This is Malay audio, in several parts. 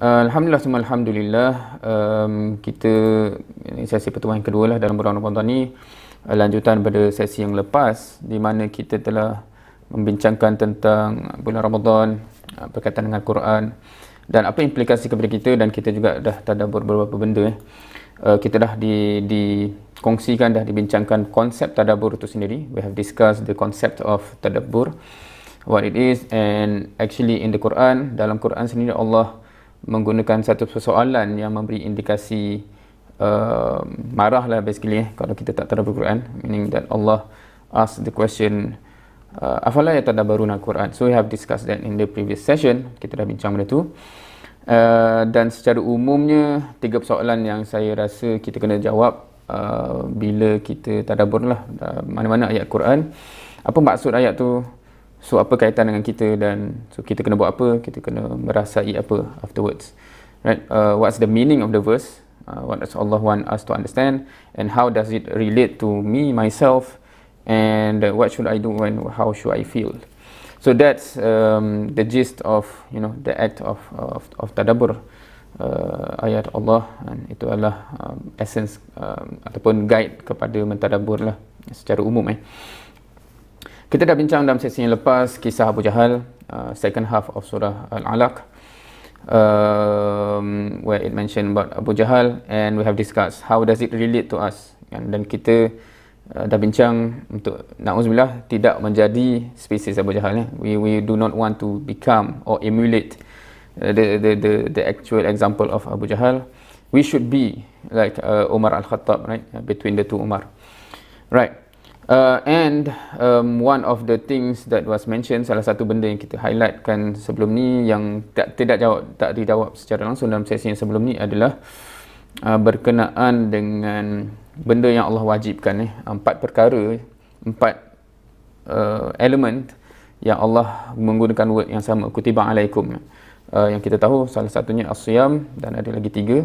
Alhamdulillah semua Alhamdulillah um, Kita ini Sesi pertemuan yang kedua lah dalam bulan Ramadan ni eh, Lanjutan pada sesi yang lepas Di mana kita telah Membincangkan tentang bulan Ramadan eh, Berkaitan dengan Quran Dan apa implikasi kepada kita Dan kita juga dah tadabur beberapa benda eh. Uh, kita dah di, di kongsikan dah dibincangkan konsep tadabur itu sendiri we have discussed the concept of tadabur what it is and actually in the Quran dalam Quran sendiri Allah menggunakan satu persoalan yang memberi indikasi uh, marahlah basically eh, kalau kita tak Al Quran meaning that Allah ask the question uh, afala ya tadabbaruna Quran so we have discussed that in the previous session kita dah bincang benda tu Uh, dan secara umumnya tiga persoalan yang saya rasa kita kena jawab uh, bila kita tadabur lah uh, mana-mana ayat Quran apa maksud ayat tu so apa kaitan dengan kita dan so kita kena buat apa kita kena merasai apa afterwards right uh, what's the meaning of the verse uh, what does Allah want us to understand and how does it relate to me myself and uh, what should I do and how should I feel so that's um, the gist of you know the act of of, of tadabbur uh, ayat Allah and itu adalah um, essence um, ataupun guide kepada mentadabbur lah secara umum eh kita dah bincang dalam sesi yang lepas kisah Abu Jahal, uh, second half of surah Al-Alaq. Um, where it mentioned about Abu Jahal and we have discussed how does it relate to us and, dan kita uh, dah bincang untuk na'udzubillah tidak menjadi species Abu Jahal eh. we, we do not want to become or emulate uh, the, the, the, the actual example of Abu Jahal we should be like uh, Umar Al-Khattab right uh, between the two Umar right Uh, and um, one of the things that was mentioned, salah satu benda yang kita highlightkan sebelum ni yang tak tidak jawab tak dijawab secara langsung dalam sesi yang sebelum ni adalah uh, berkenaan dengan benda yang Allah wajibkan eh. empat perkara empat uh, elemen yang Allah menggunakan word yang sama kutiba alaikum uh, yang kita tahu salah satunya asyam dan ada lagi tiga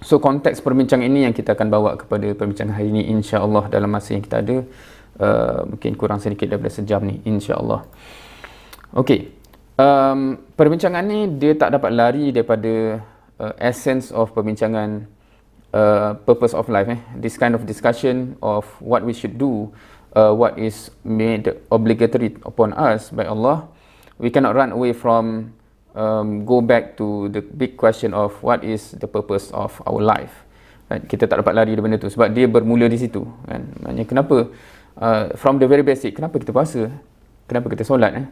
So konteks perbincangan ini yang kita akan bawa kepada perbincangan hari ini insya-Allah dalam masa yang kita ada uh, mungkin kurang sedikit daripada sejam ni insya-Allah. Okey. Um perbincangan ni dia tak dapat lari daripada uh, essence of perbincangan uh, purpose of life eh this kind of discussion of what we should do uh, what is made obligatory upon us by Allah. We cannot run away from um, go back to the big question of what is the purpose of our life. Right? Kan? Kita tak dapat lari daripada benda tu sebab dia bermula di situ. Kan? Maksudnya kenapa uh, from the very basic, kenapa kita puasa? Kenapa kita solat? Eh?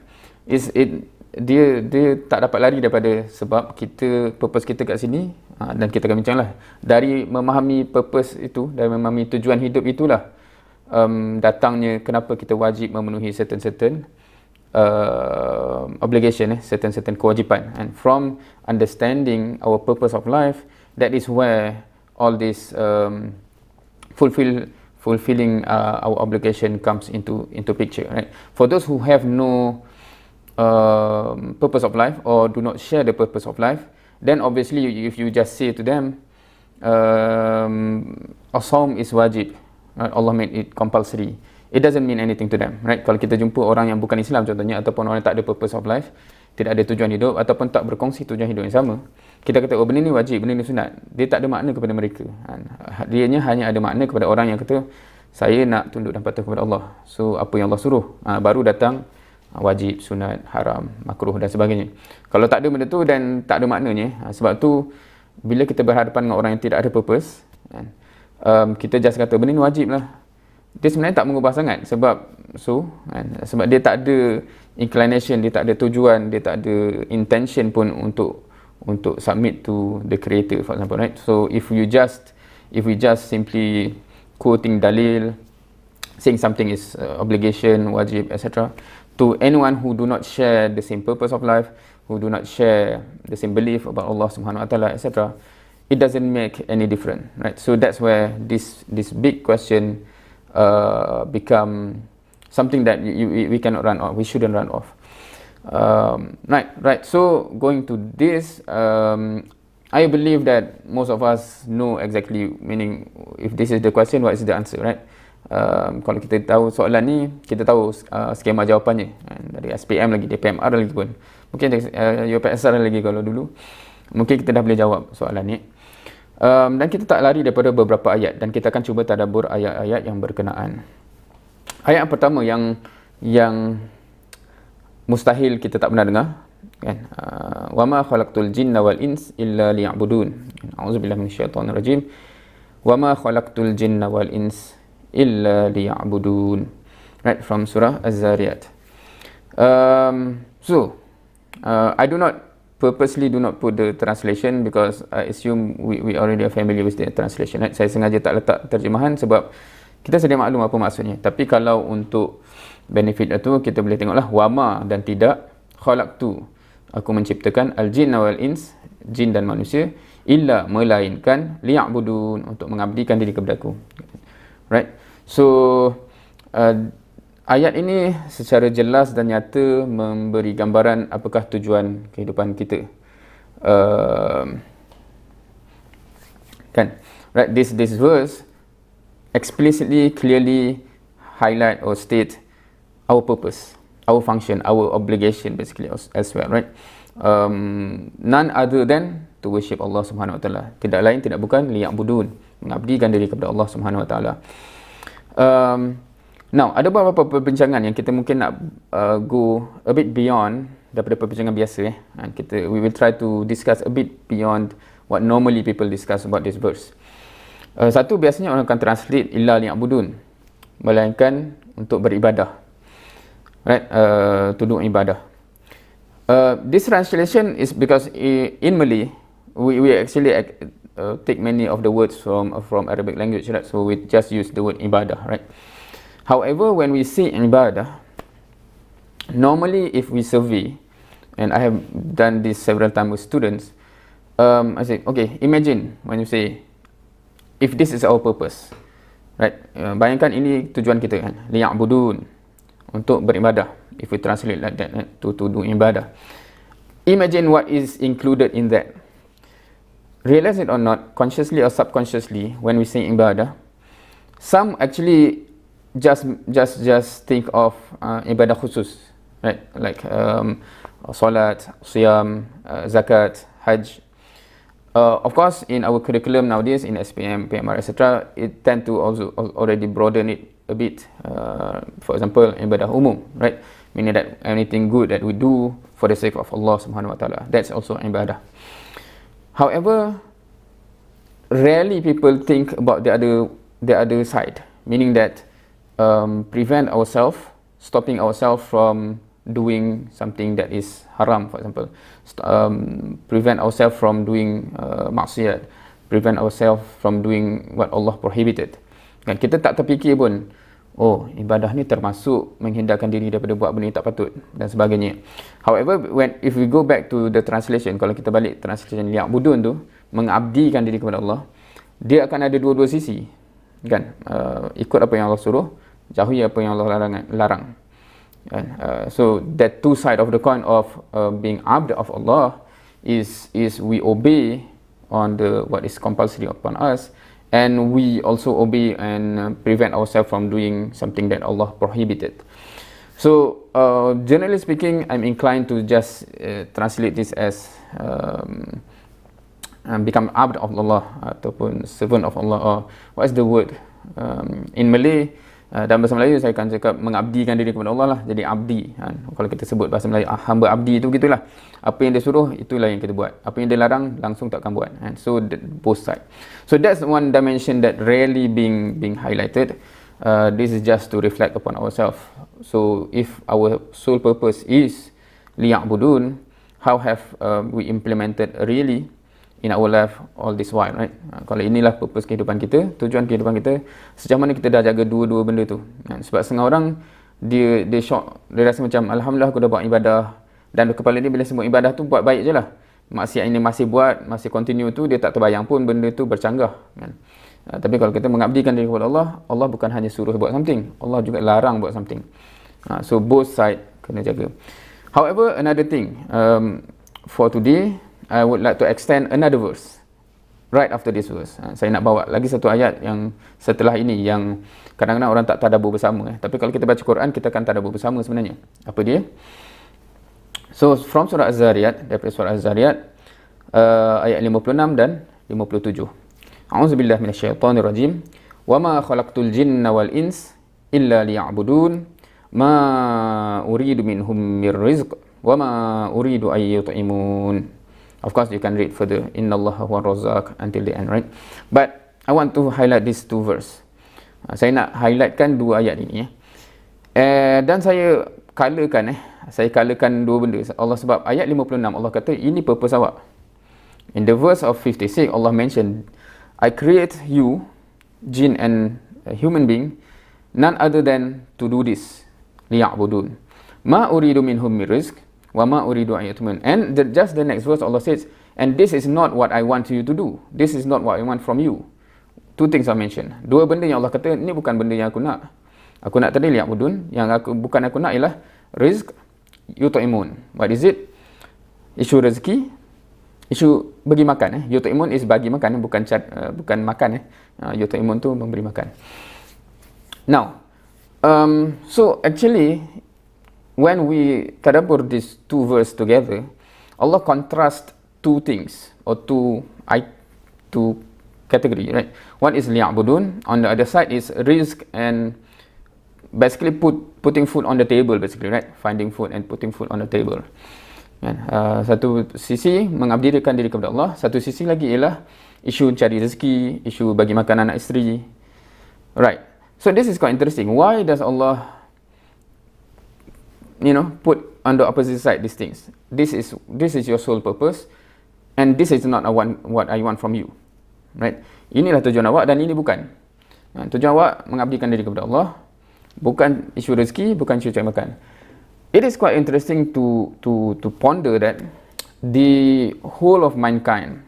Is it dia dia tak dapat lari daripada sebab kita purpose kita kat sini ha, dan kita akan bincanglah dari memahami purpose itu dari memahami tujuan hidup itulah um, datangnya kenapa kita wajib memenuhi certain certain uh, obligation, eh, certain certain kewajipan. And from understanding our purpose of life, that is where all this um, fulfill fulfilling uh, our obligation comes into into picture. Right? For those who have no um, purpose of life or do not share the purpose of life, then obviously if you just say to them, um, is wajib, right? Allah made it compulsory. it doesn't mean anything to them right kalau kita jumpa orang yang bukan Islam contohnya ataupun orang yang tak ada purpose of life tidak ada tujuan hidup ataupun tak berkongsi tujuan hidup yang sama kita kata oh benda ni wajib benda ni sunat dia tak ada makna kepada mereka ha, dia hanya ada makna kepada orang yang kata saya nak tunduk dan patuh kepada Allah so apa yang Allah suruh ha, baru datang ha, wajib sunat haram makruh dan sebagainya kalau tak ada benda tu dan tak ada maknanya sebab tu bila kita berhadapan dengan orang yang tidak ada purpose kan, Um, kita just kata benda ni wajib lah dia sebenarnya tak mengubah sangat sebab so kan, sebab dia tak ada inclination dia tak ada tujuan dia tak ada intention pun untuk untuk submit to the creator for example right so if you just if we just simply quoting dalil saying something is uh, obligation wajib etc to anyone who do not share the same purpose of life who do not share the same belief about Allah Subhanahu wa taala etc it doesn't make any difference right so that's where this this big question uh, become something that you, you, we cannot run off, we shouldn't run off. Um, right, right. So going to this, um, I believe that most of us know exactly, meaning if this is the question, what is the answer, right? Um, kalau kita tahu soalan ni, kita tahu uh, skema jawapannya. And dari SPM lagi, DPMR lagi pun. Mungkin uh, UPSR lagi kalau dulu. Mungkin kita dah boleh jawab soalan ni. Um, dan kita tak lari daripada beberapa ayat dan kita akan cuba tadabur ayat-ayat yang berkenaan. Ayat yang pertama yang yang mustahil kita tak pernah dengar kan uh, wa ma khalaqtul jinna wal ins illa liya'budun auzubillahi minasyaitonir rajim wa ma khalaqtul jinna wal ins illa liya'budun right from surah az-zariyat um so uh, i do not purposely do not put the translation because I assume we we already are familiar with the translation. Right? Saya sengaja tak letak terjemahan sebab kita sedia maklum apa maksudnya. Tapi kalau untuk benefit itu kita boleh tengoklah wama dan tidak khalaq tu. Aku menciptakan al jin wal ins, jin dan manusia illa melainkan liya'budun untuk mengabdikan diri kepada aku. Right? So uh, Ayat ini secara jelas dan nyata memberi gambaran apakah tujuan kehidupan kita. Uh, kan? Right, this this verse explicitly, clearly highlight or state our purpose, our function, our obligation basically as well, right? Um, none other than to worship Allah Subhanahu Wa Taala. Tidak lain, tidak bukan liyak budun, mengabdikan diri kepada Allah Subhanahu Wa Taala. Um, Now, ada beberapa perbincangan yang kita mungkin nak uh, go a bit beyond daripada perbincangan biasa eh. And kita we will try to discuss a bit beyond what normally people discuss about this verse. Uh, satu biasanya orang akan translate illa liyabudun melainkan untuk beribadah. Right? Uh, to do ibadah. Uh, this translation is because in Malay we we actually uh, take many of the words from from Arabic language right? So we just use the word ibadah, right? However, when we say ibadah, normally if we survey, and I have done this several times with students, um, I say, okay, imagine when you say, if this is our purpose, right? Uh, bayangkan ini tujuan kita kan, liya'budun, untuk beribadah, if we translate like that, right? to, to do ibadah. Imagine what is included in that. Realize it or not, consciously or subconsciously, when we say ibadah, some actually just just just think of uh, ibadah khusus right like um, salat siyam uh, zakat hajj uh, of course in our curriculum nowadays in SPM PMR etc it tend to also already broaden it a bit uh, for example ibadah umum right meaning that anything good that we do for the sake of Allah subhanahu wa ta'ala that's also ibadah however rarely people think about the other the other side meaning that um, prevent ourselves, stopping ourselves from doing something that is haram, for example, um, prevent ourselves from doing uh, maksiat, prevent ourselves from doing what Allah prohibited. Dan kita tak terfikir pun, oh ibadah ni termasuk menghindarkan diri daripada buat benda yang tak patut dan sebagainya. However, when if we go back to the translation, kalau kita balik translation liak budun tu, mengabdikan diri kepada Allah, dia akan ada dua-dua sisi. Kan? Uh, ikut apa yang Allah suruh, jauhi apa yang Allah larang. larang. And, uh, so that two side of the coin of uh, being abd of Allah is is we obey on the what is compulsory upon us, and we also obey and uh, prevent ourselves from doing something that Allah prohibited. So uh, generally speaking, I'm inclined to just uh, translate this as um, um become abd of Allah ataupun servant of Allah. Or what is the word um, in Malay? Eh, dan bahasa Melayu saya akan cakap mengabdikan diri kepada Allah lah jadi abdi ha, kalau kita sebut bahasa Melayu ah, hamba abdi itu gitulah apa yang dia suruh itulah yang kita buat apa yang dia larang langsung takkan buat ha, so the, both side so that's one dimension that really being being highlighted uh, this is just to reflect upon ourselves so if our sole purpose is liya'budun how have uh, we implemented really in our life all this while right ha, kalau inilah purpose kehidupan kita tujuan kehidupan kita sejak mana kita dah jaga dua-dua benda tu ha, sebab setengah orang dia dia shock dia rasa macam alhamdulillah aku dah buat ibadah dan kepala dia bila sebut ibadah tu buat baik je lah maksiat ini masih buat masih continue tu dia tak terbayang pun benda tu bercanggah kan ha, tapi kalau kita mengabdikan diri kepada Allah Allah bukan hanya suruh buat something Allah juga larang buat something so both side kena jaga however another thing um, for today I would like to extend another verse right after this verse. Ha, saya nak bawa lagi satu ayat yang setelah ini yang kadang-kadang orang tak tadabur bersama eh. Tapi kalau kita baca Quran kita akan tadabur bersama sebenarnya. Apa dia? So from surah Az-Zariyat, daripada surah Az-Zariyat uh, ayat 56 dan 57. A'udzu billahi minasyaitonir rajim. Wa ma khalaqtul jinna wal ins illa liya'budun ma uridu minhum mir rizq wa ma uridu ayyut'imun. Of course, you can read further. Inna Allah wa razaq until the end, right? But I want to highlight these two verse. Uh, saya nak highlightkan dua ayat ini. Eh. Uh, dan saya kalakan, eh. saya kalakan dua benda. Allah sebab ayat 56, Allah kata ini purpose awak. In the verse of 56, Allah mention, I create you, jin and uh, human being, none other than to do this. Liya'budun. Ma uridu minhum mirizq. Wama uridu ayatuman. And the, just the next verse Allah says, and this is not what I want you to do. This is not what I want from you. Two things are mentioned. Dua benda yang Allah kata, ini bukan benda yang aku nak. Aku nak tadi mudun. Yang aku, bukan aku nak ialah rizq imun. What is it? Isu rezeki. Isu bagi makan. Eh. imun is bagi makan. Eh. Bukan cat, uh, bukan makan. Eh. Uh, ah, yuta'imun tu memberi makan. Now, um, so actually, when we tadabbur these two verses together, Allah contrast two things or two I two category, right? One is liyabudun, on the other side is risk and basically put putting food on the table basically, right? Finding food and putting food on the table. Kan? Uh, satu sisi mengabdikan diri kepada Allah, satu sisi lagi ialah isu cari rezeki, isu bagi makan anak isteri. Right. So this is quite interesting. Why does Allah you know, put on the opposite side these things. This is this is your sole purpose, and this is not a one what I want from you, right? Inilah tujuan awak dan ini bukan. Ha, tujuan awak mengabdikan diri kepada Allah, bukan isu rezeki, bukan isu cari makan. It is quite interesting to to to ponder that the whole of mankind.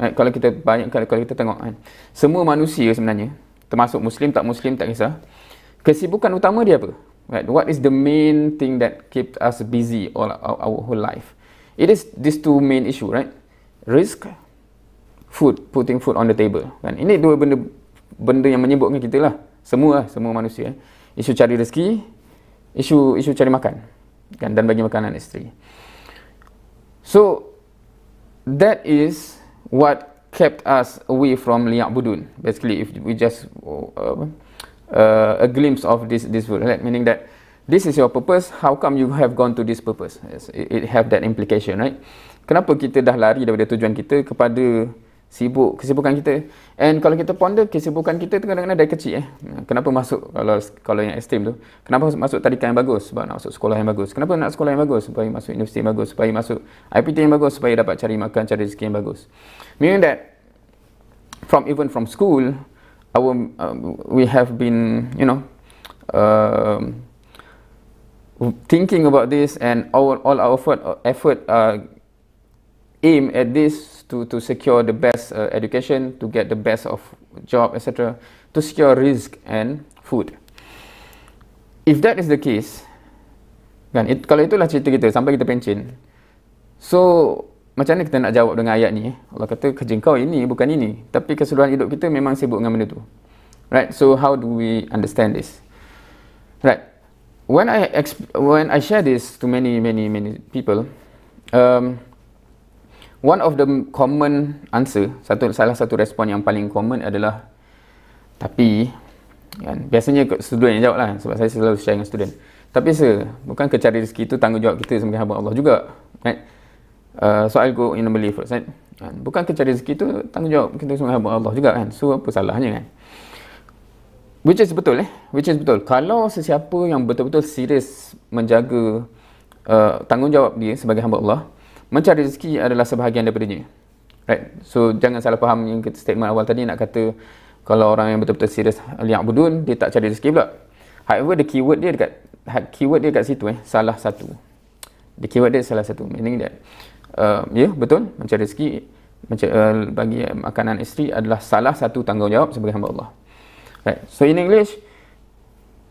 Right? Kalau kita banyak kalau, kalau kita tengok, kan? semua manusia sebenarnya termasuk Muslim tak Muslim tak kisah. Kesibukan utama dia apa? right what is the main thing that kept us busy all our, our whole life it is these two main issue right risk food putting food on the table kan ini dua benda benda yang menyebabkan kita lah semua semua manusia isu cari rezeki isu isu cari makan kan dan bagi makanan isteri so that is what kept us away from liak budun basically if we just uh, uh, a glimpse of this this world, right? meaning that this is your purpose. How come you have gone to this purpose? Yes, it, it have that implication, right? Kenapa kita dah lari daripada tujuan kita kepada sibuk kesibukan kita? And kalau kita ponder kesibukan kita tu kadang-kadang dari kecil eh. Kenapa masuk kalau kalau yang ekstrem tu? Kenapa masuk tadi yang bagus? Sebab nak masuk sekolah yang bagus. Kenapa nak sekolah yang bagus? Supaya masuk universiti yang bagus, supaya masuk IPT yang bagus, supaya dapat cari makan, cari rezeki yang bagus. Meaning that from even from school, our um, we have been you know uh, thinking about this and our all our effort uh, effort uh, aim at this to to secure the best uh, education to get the best of job etc to secure risk and food if that is the case kan it, kalau itulah cerita kita sampai kita pencen so macam mana kita nak jawab dengan ayat ni? Eh? Allah kata kerja kau ini bukan ini. Tapi keseluruhan hidup kita memang sibuk dengan benda tu. Right? So how do we understand this? Right. When I exp- when I share this to many many many people, um, one of the common answer, satu salah satu respon yang paling common adalah tapi kan, biasanya student yang jawab lah sebab saya selalu share dengan student. Tapi se, bukan kecari rezeki itu tanggungjawab kita sebagai hamba Allah juga. Right? Uh, soal go in belief right? Kan? kan? bukan cari rezeki tu tanggungjawab kita semua hamba Allah juga kan so apa salahnya kan which is betul eh which is betul kalau sesiapa yang betul-betul serius menjaga uh, tanggungjawab dia sebagai hamba Allah mencari rezeki adalah sebahagian daripadanya right so jangan salah faham yang kita statement awal tadi nak kata kalau orang yang betul-betul serius al-ya'budun dia tak cari rezeki pula however the keyword dia dekat keyword dia dekat situ eh salah satu the keyword dia salah satu meaning that uh, ya betul mencari rezeki mencari, uh, bagi makanan isteri adalah salah satu tanggungjawab sebagai hamba Allah right so in english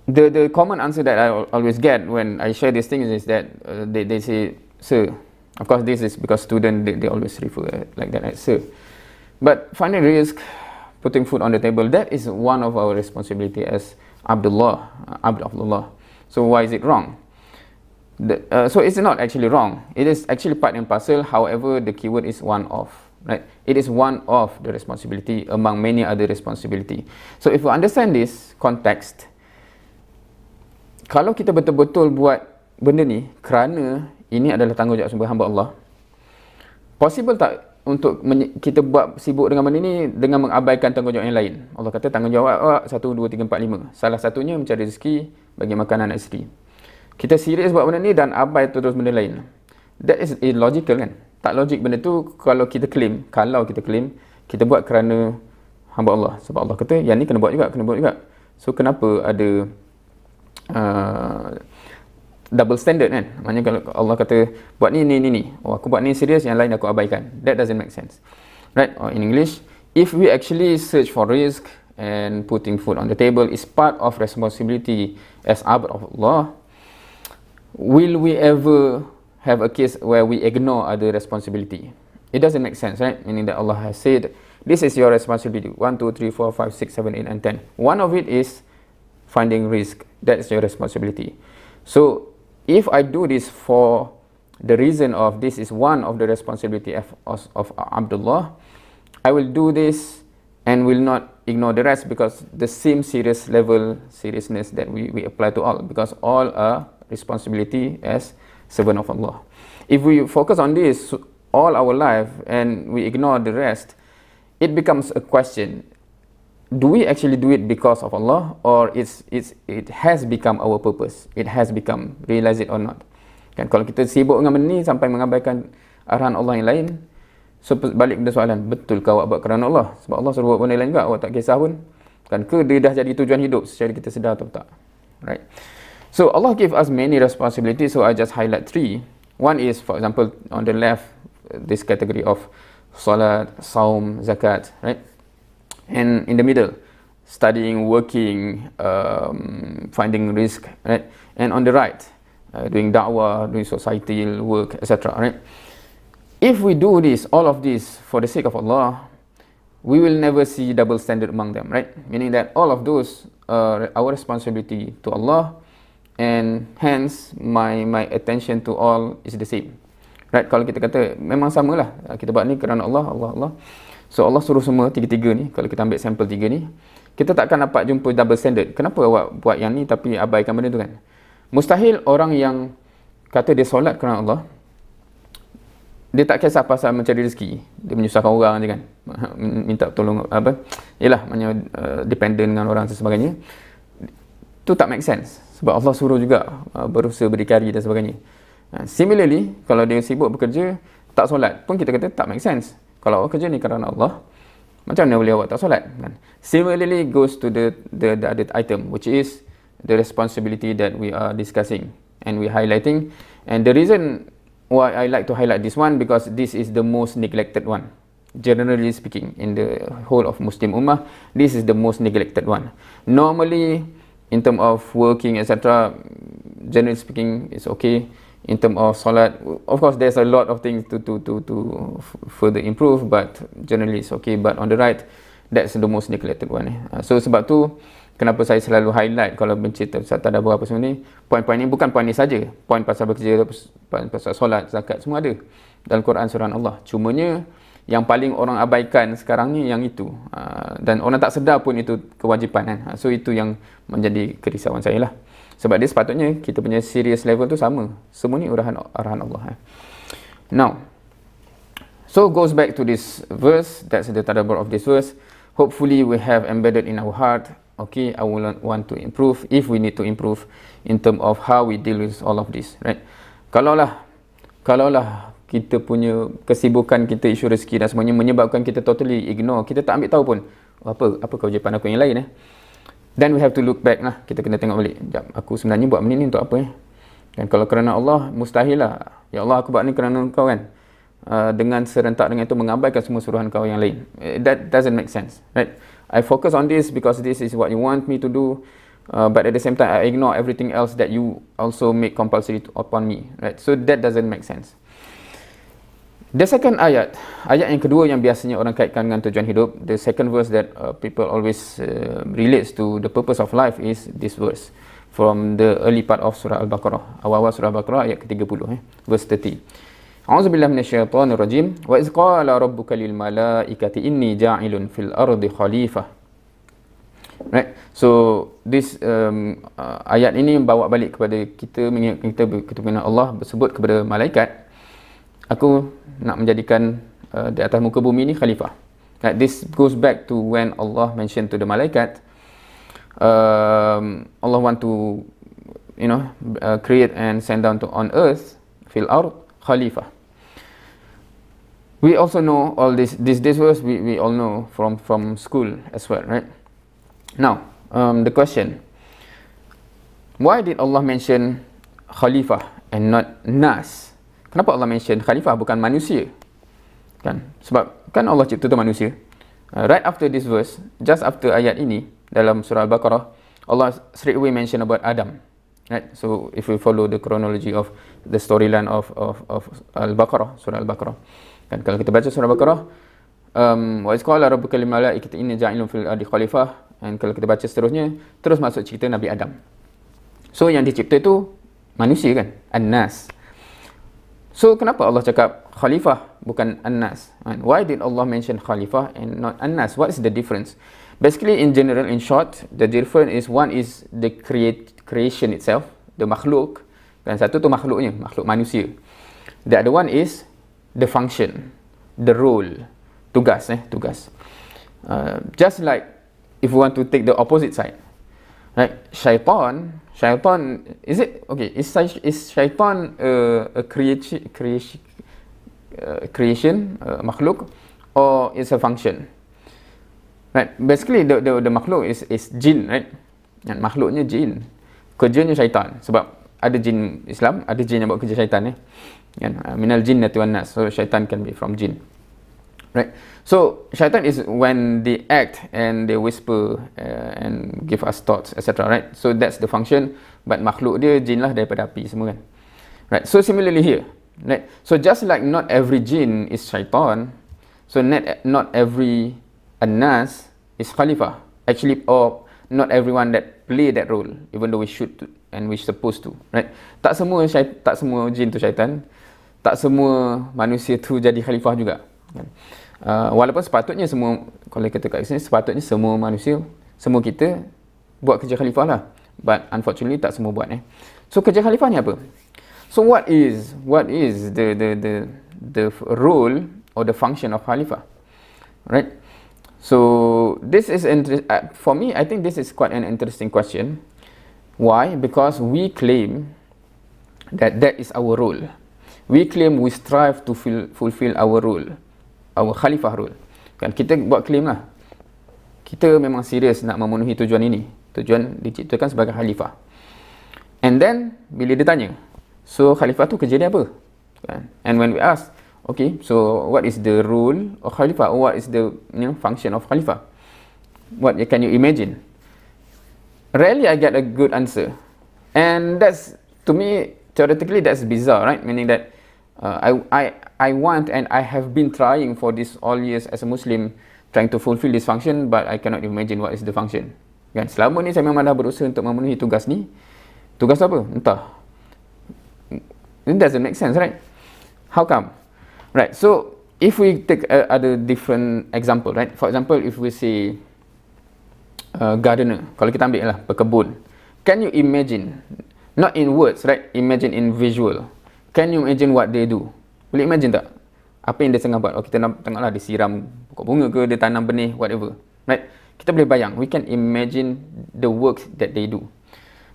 the the common answer that i always get when i share this thing is that uh, they they say sir of course this is because student they, they always refer uh, like that right? sir but finding risk putting food on the table that is one of our responsibility as abdullah uh, abdullah so why is it wrong the, uh, so it's not actually wrong. It is actually part and parcel. However, the keyword is one of, right? It is one of the responsibility among many other responsibility. So if we understand this context, kalau kita betul-betul buat benda ni kerana ini adalah tanggungjawab sumber hamba Allah, possible tak untuk kita buat sibuk dengan benda ni dengan mengabaikan tanggungjawab yang lain? Allah kata tanggungjawab awak 1, 2, 3, 4, 5. Salah satunya mencari rezeki bagi makanan anak isteri kita serius buat benda ni dan abai terus benda lain. That is illogical kan? Tak logik benda tu kalau kita claim, kalau kita claim, kita buat kerana hamba Allah. Sebab Allah kata, yang ni kena buat juga, kena buat juga. So, kenapa ada uh, double standard kan? Maksudnya kalau Allah kata, buat ni, ni, ni, ni. Oh, aku buat ni serius, yang lain aku abaikan. That doesn't make sense. Right? Or in English, if we actually search for risk and putting food on the table is part of responsibility as abad of Allah, will we ever have a case where we ignore other responsibility? It doesn't make sense, right? Meaning that Allah has said, this is your responsibility. 1, 2, 3, 4, 5, 6, 7, 8, and 10. One of it is finding risk. That is your responsibility. So, if I do this for the reason of this is one of the responsibility of, of, of Abdullah, I will do this and will not ignore the rest because the same serious level seriousness that we, we apply to all because all are responsibility as servant of Allah. If we focus on this all our life and we ignore the rest, it becomes a question. Do we actually do it because of Allah or it's, it's, it has become our purpose? It has become, realize it or not. Kan, kalau kita sibuk dengan benda ni sampai mengabaikan arahan Allah yang lain, so balik kepada soalan, betul ke awak buat kerana Allah? Sebab Allah suruh buat benda lain juga, awak tak kisah pun. Kan, ke dia dah jadi tujuan hidup secara kita sedar atau tak? Right. So Allah gave us many responsibilities, so I just highlight three. One is, for example, on the left, this category of salat, saum, zakat, right? And in the middle, studying, working, um, finding risk, right? And on the right, uh, doing da'wah, doing societal work, etc. Right? If we do this, all of this for the sake of Allah, we will never see double standard among them, right? Meaning that all of those are our responsibility to Allah and hence my my attention to all is the same right kalau kita kata memang samalah ah, kita buat ni kerana Allah Allah Allah so Allah suruh semua tiga-tiga ni kalau kita ambil sampel tiga ni kita takkan dapat jumpa double standard kenapa awak buat yang ni tapi abaikan benda tu kan mustahil orang yang kata dia solat kerana Allah dia tak kisah pasal mencari rezeki dia menyusahkan orang je kan minta tolong apa yalah macam uh, dependent dengan orang dan sebagainya tu tak make sense sebab Allah suruh juga uh, berusaha berdikari dan sebagainya uh, similarly kalau dia sibuk bekerja tak solat pun kita kata tak make sense kalau awak kerja ni kerana Allah macam mana boleh awak tak solat kan similarly goes to the the the other item which is the responsibility that we are discussing and we highlighting and the reason why I like to highlight this one because this is the most neglected one generally speaking in the whole of muslim ummah this is the most neglected one normally in term of working, etc., generally speaking, it's okay. In term of solat, of course, there's a lot of things to, to, to, to further improve, but generally it's okay. But on the right, that's the most neglected one. Eh. Uh, so sebab tu, kenapa saya selalu highlight kalau bercerita pasal tadabur apa semua ni, poin-poin ni bukan poin ni saja. Poin pasal bekerja, pasal solat, zakat, semua ada dalam Quran surah Allah. Cumanya, yang paling orang abaikan sekarang ni yang itu uh, dan orang tak sedar pun itu kewajipan kan ah, so itu yang menjadi kerisauan saya lah sebab dia sepatutnya kita punya serious level tu sama semua ni urahan arahan Allah eh. now so goes back to this verse that's the tadabur of this verse hopefully we have embedded in our heart okay I will want to improve if we need to improve in term of how we deal with all of this right kalaulah kalaulah kita punya kesibukan kita isu rezeki dan semuanya menyebabkan kita totally ignore. Kita tak ambil tahu pun oh, apa apa kau jepan aku yang lain eh. Then we have to look back lah. Kita kena tengok balik. Jap, aku sebenarnya buat benda ni untuk apa eh? Dan kalau kerana Allah, mustahil lah. Ya Allah, aku buat ni kerana kau kan? Uh, dengan serentak dengan itu mengabaikan semua suruhan kau yang lain. Eh, that doesn't make sense. Right? I focus on this because this is what you want me to do. Uh, but at the same time, I ignore everything else that you also make compulsory to, upon me. Right? So that doesn't make sense. The second ayat, ayat yang kedua yang biasanya orang kaitkan dengan tujuan hidup, the second verse that uh, people always uh, relates to the purpose of life is this verse from the early part of surah Al-Baqarah. Awal-awal surah Al-Baqarah ayat ke-30, eh, verse 30. A'udzu billahi minasyaitonir rajim. Wa idz qala rabbuka lil malaikati inni ja'ilun fil ardi khalifah. Right. So this um, uh, ayat ini membawa balik kepada kita mengingat kita kepada Allah bersebut kepada malaikat aku nak menjadikan uh, di atas muka bumi ni khalifah. Right, this goes back to when Allah mentioned to the malaikat um, Allah want to you know uh, create and send down to on earth fill out khalifah. We also know all this this this verse we we all know from from school as well, right? Now, um, the question Why did Allah mention khalifah and not nas? kenapa Allah mention khalifah bukan manusia? Kan? Sebab kan Allah cipta tu manusia. Uh, right after this verse, just after ayat ini dalam surah Al-Baqarah, Allah straight away mention about Adam. Right? So if we follow the chronology of the storyline of of of Al-Baqarah, surah Al-Baqarah. Kan kalau kita baca surah Al-Baqarah, um wa isqala rabbuka lil malaikati inna ja'ilun fil ardi khalifah dan kalau kita baca seterusnya terus masuk cerita Nabi Adam. So yang dicipta itu manusia kan? an So kenapa Allah cakap khalifah bukan annas? Why did Allah mention khalifah and not annas? What is the difference? Basically in general in short the difference is one is the create creation itself, the makhluk dan satu tu makhluknya, makhluk manusia. The other one is the function, the role, tugas eh, tugas. Uh, just like if we want to take the opposite side. Right, syaitan, syaitan, is it okay? Is is syaitan a, a uh, creation, creation, a creation a makhluk, or is a function? Right, basically the the the makhluk is is jin, right? Dan makhluknya jin, kerjanya syaitan. Sebab ada jin Islam, ada jin yang buat kerja syaitan Eh? Minal jin natiwan nas. So syaitan can be from jin right? So shaitan is when they act and they whisper uh, and give us thoughts, etc. Right? So that's the function. But makhluk dia jin lah daripada api semua kan? Right? So similarly here, right? So just like not every jin is shaitan, so not not every anas is khalifah. Actually, or not everyone that play that role, even though we should and we supposed to, right? Tak semua syait, tak semua jin tu syaitan, tak semua manusia tu jadi khalifah juga. Right? Kan? uh, walaupun sepatutnya semua kalau kita kat sini sepatutnya semua manusia semua kita buat kerja khalifah lah but unfortunately tak semua buat eh so kerja khalifah ni apa so what is what is the the the the role or the function of khalifah right so this is inter- uh, for me i think this is quite an interesting question why because we claim that that is our role we claim we strive to fil- fulfill our role our khalifah rule kan kita buat claim lah kita memang serius nak memenuhi tujuan ini tujuan diciptakan sebagai khalifah and then bila dia tanya so khalifah tu kerja dia apa kan and when we ask okay so what is the rule of khalifah or what is the you know, function of khalifah what can you imagine rarely i get a good answer and that's to me theoretically that's bizarre right meaning that Uh, I, I, I want and I have been trying for this all years as a Muslim trying to fulfill this function but I cannot imagine what is the function. Kan? Selama ni saya memang dah berusaha untuk memenuhi tugas ni. Tugas apa? Entah. It doesn't make sense, right? How come? Right, so if we take uh, other different example, right? For example, if we say uh, gardener, kalau kita ambil lah, pekebun. Can you imagine, not in words, right? Imagine in visual. Can you imagine what they do? Boleh imagine tak? Apa yang dia tengah buat? Oh, kita nak lah dia siram pokok bunga ke, dia tanam benih, whatever. Right? Kita boleh bayang. We can imagine the work that they do.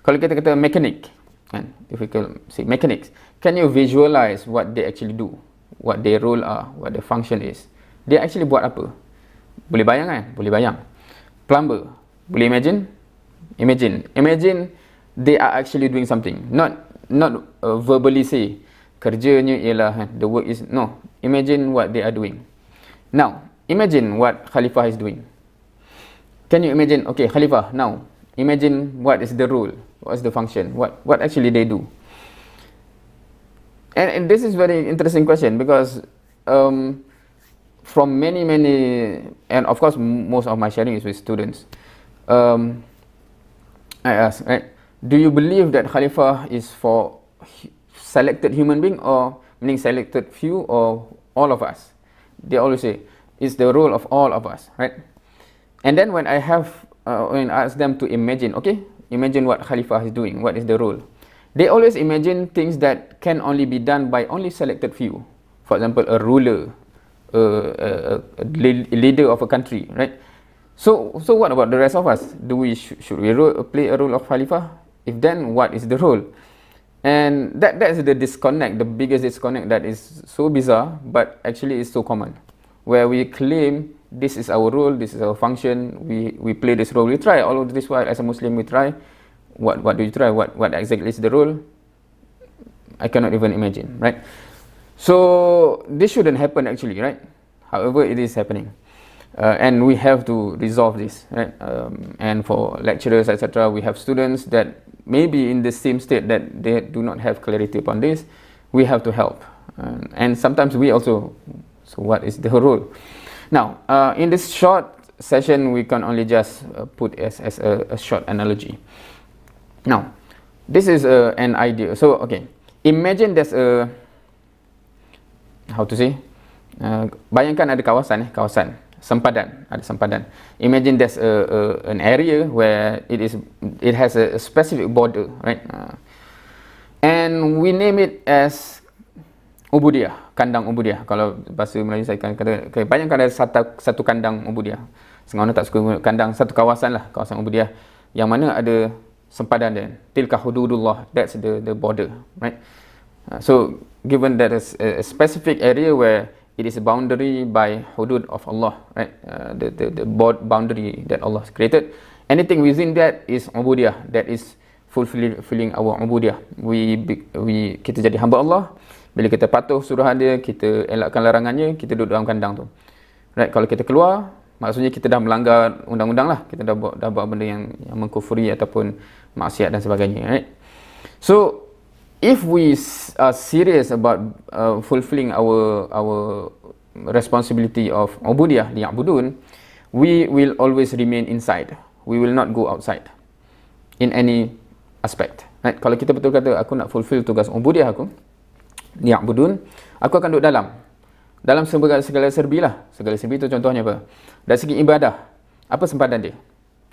Kalau kita kata mechanic, kan? If we can say mechanics, can you visualize what they actually do? What their role are, what their function is? They actually buat apa? Boleh bayang kan? Boleh bayang. Plumber, boleh imagine? Imagine. Imagine they are actually doing something. Not not uh, verbally say, kerjanya ialah eh, the work is no imagine what they are doing now imagine what khalifah is doing can you imagine okay khalifah now imagine what is the rule what is the function what what actually they do and, and this is very interesting question because um from many many and of course most of my sharing is with students um i ask right do you believe that khalifah is for selected human being or meaning selected few or all of us. They always say it's the role of all of us, right? And then when I have uh, when I ask them to imagine, okay, imagine what Khalifa is doing, what is the role? They always imagine things that can only be done by only selected few. For example, a ruler, a, a, a leader of a country, right? So, so what about the rest of us? Do we sh should we play a role of Khalifa? If then, what is the role? And that that is the disconnect, the biggest disconnect that is so bizarre, but actually it's so common. Where we claim this is our role, this is our function, we, we play this role. We try all of this while as a Muslim we try. What what do you try? What what exactly is the role? I cannot even imagine, right? So this shouldn't happen actually, right? However, it is happening. Uh, and we have to resolve this right? um, and for lecturers etc we have students that may be in the same state that they do not have clarity upon this we have to help uh, and sometimes we also so what is the role now uh, in this short session we can only just uh, put as, as a, a, short analogy now this is uh, an idea so okay imagine there's a how to say uh, bayangkan ada kawasan eh kawasan sempadan ada sempadan imagine there's a, a an area where it is it has a, specific border right uh, and we name it as ubudiah kandang ubudiah kalau bahasa Melayu saya akan kata okay, bayangkan ada satu, satu kandang ubudiah sengaja tak suka kandang satu kawasan lah kawasan ubudiah yang mana ada sempadan dan tilka hududullah that's the the border right uh, so given that is a, a specific area where it is a boundary by hudud of Allah, right? Uh, the the the board boundary that Allah has created. Anything within that is ubudiyah. That is fulfilling our ubudiyah. We we kita jadi hamba Allah. Bila kita patuh suruhan dia, kita elakkan larangannya, kita duduk dalam kandang tu. Right? Kalau kita keluar, maksudnya kita dah melanggar undang-undang lah. Kita dah buat, dah buat benda yang, yang mengkufuri ataupun maksiat dan sebagainya. Right? So, if we are serious about uh, fulfilling our our responsibility of ubudiyah liya'budun we will always remain inside we will not go outside in any aspect right kalau kita betul kata aku nak fulfill tugas ubudiyah aku liya'budun aku akan duduk dalam dalam segala, segala serbi lah segala serbi itu contohnya apa dari segi ibadah apa sempadan dia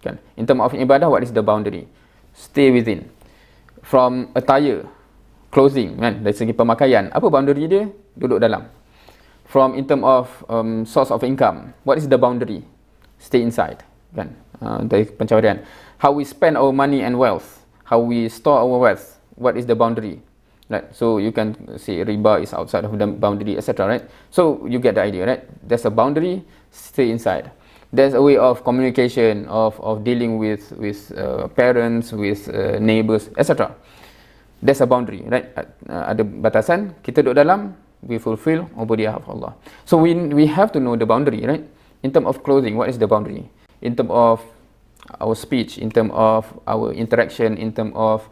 kan in term of ibadah what is the boundary stay within from attire clothing kan dari segi pemakaian apa boundary dia duduk dalam from in term of um, source of income what is the boundary stay inside kan uh, dari pencarian how we spend our money and wealth how we store our wealth what is the boundary right so you can say riba is outside of the boundary etc right so you get the idea right there's a boundary stay inside there's a way of communication of of dealing with with uh, parents with uh, neighbors etc there's a boundary right uh, ada batasan kita duduk dalam we fulfill ubudiyah of Allah so we we have to know the boundary right in term of clothing what is the boundary in term of our speech in term of our interaction in term of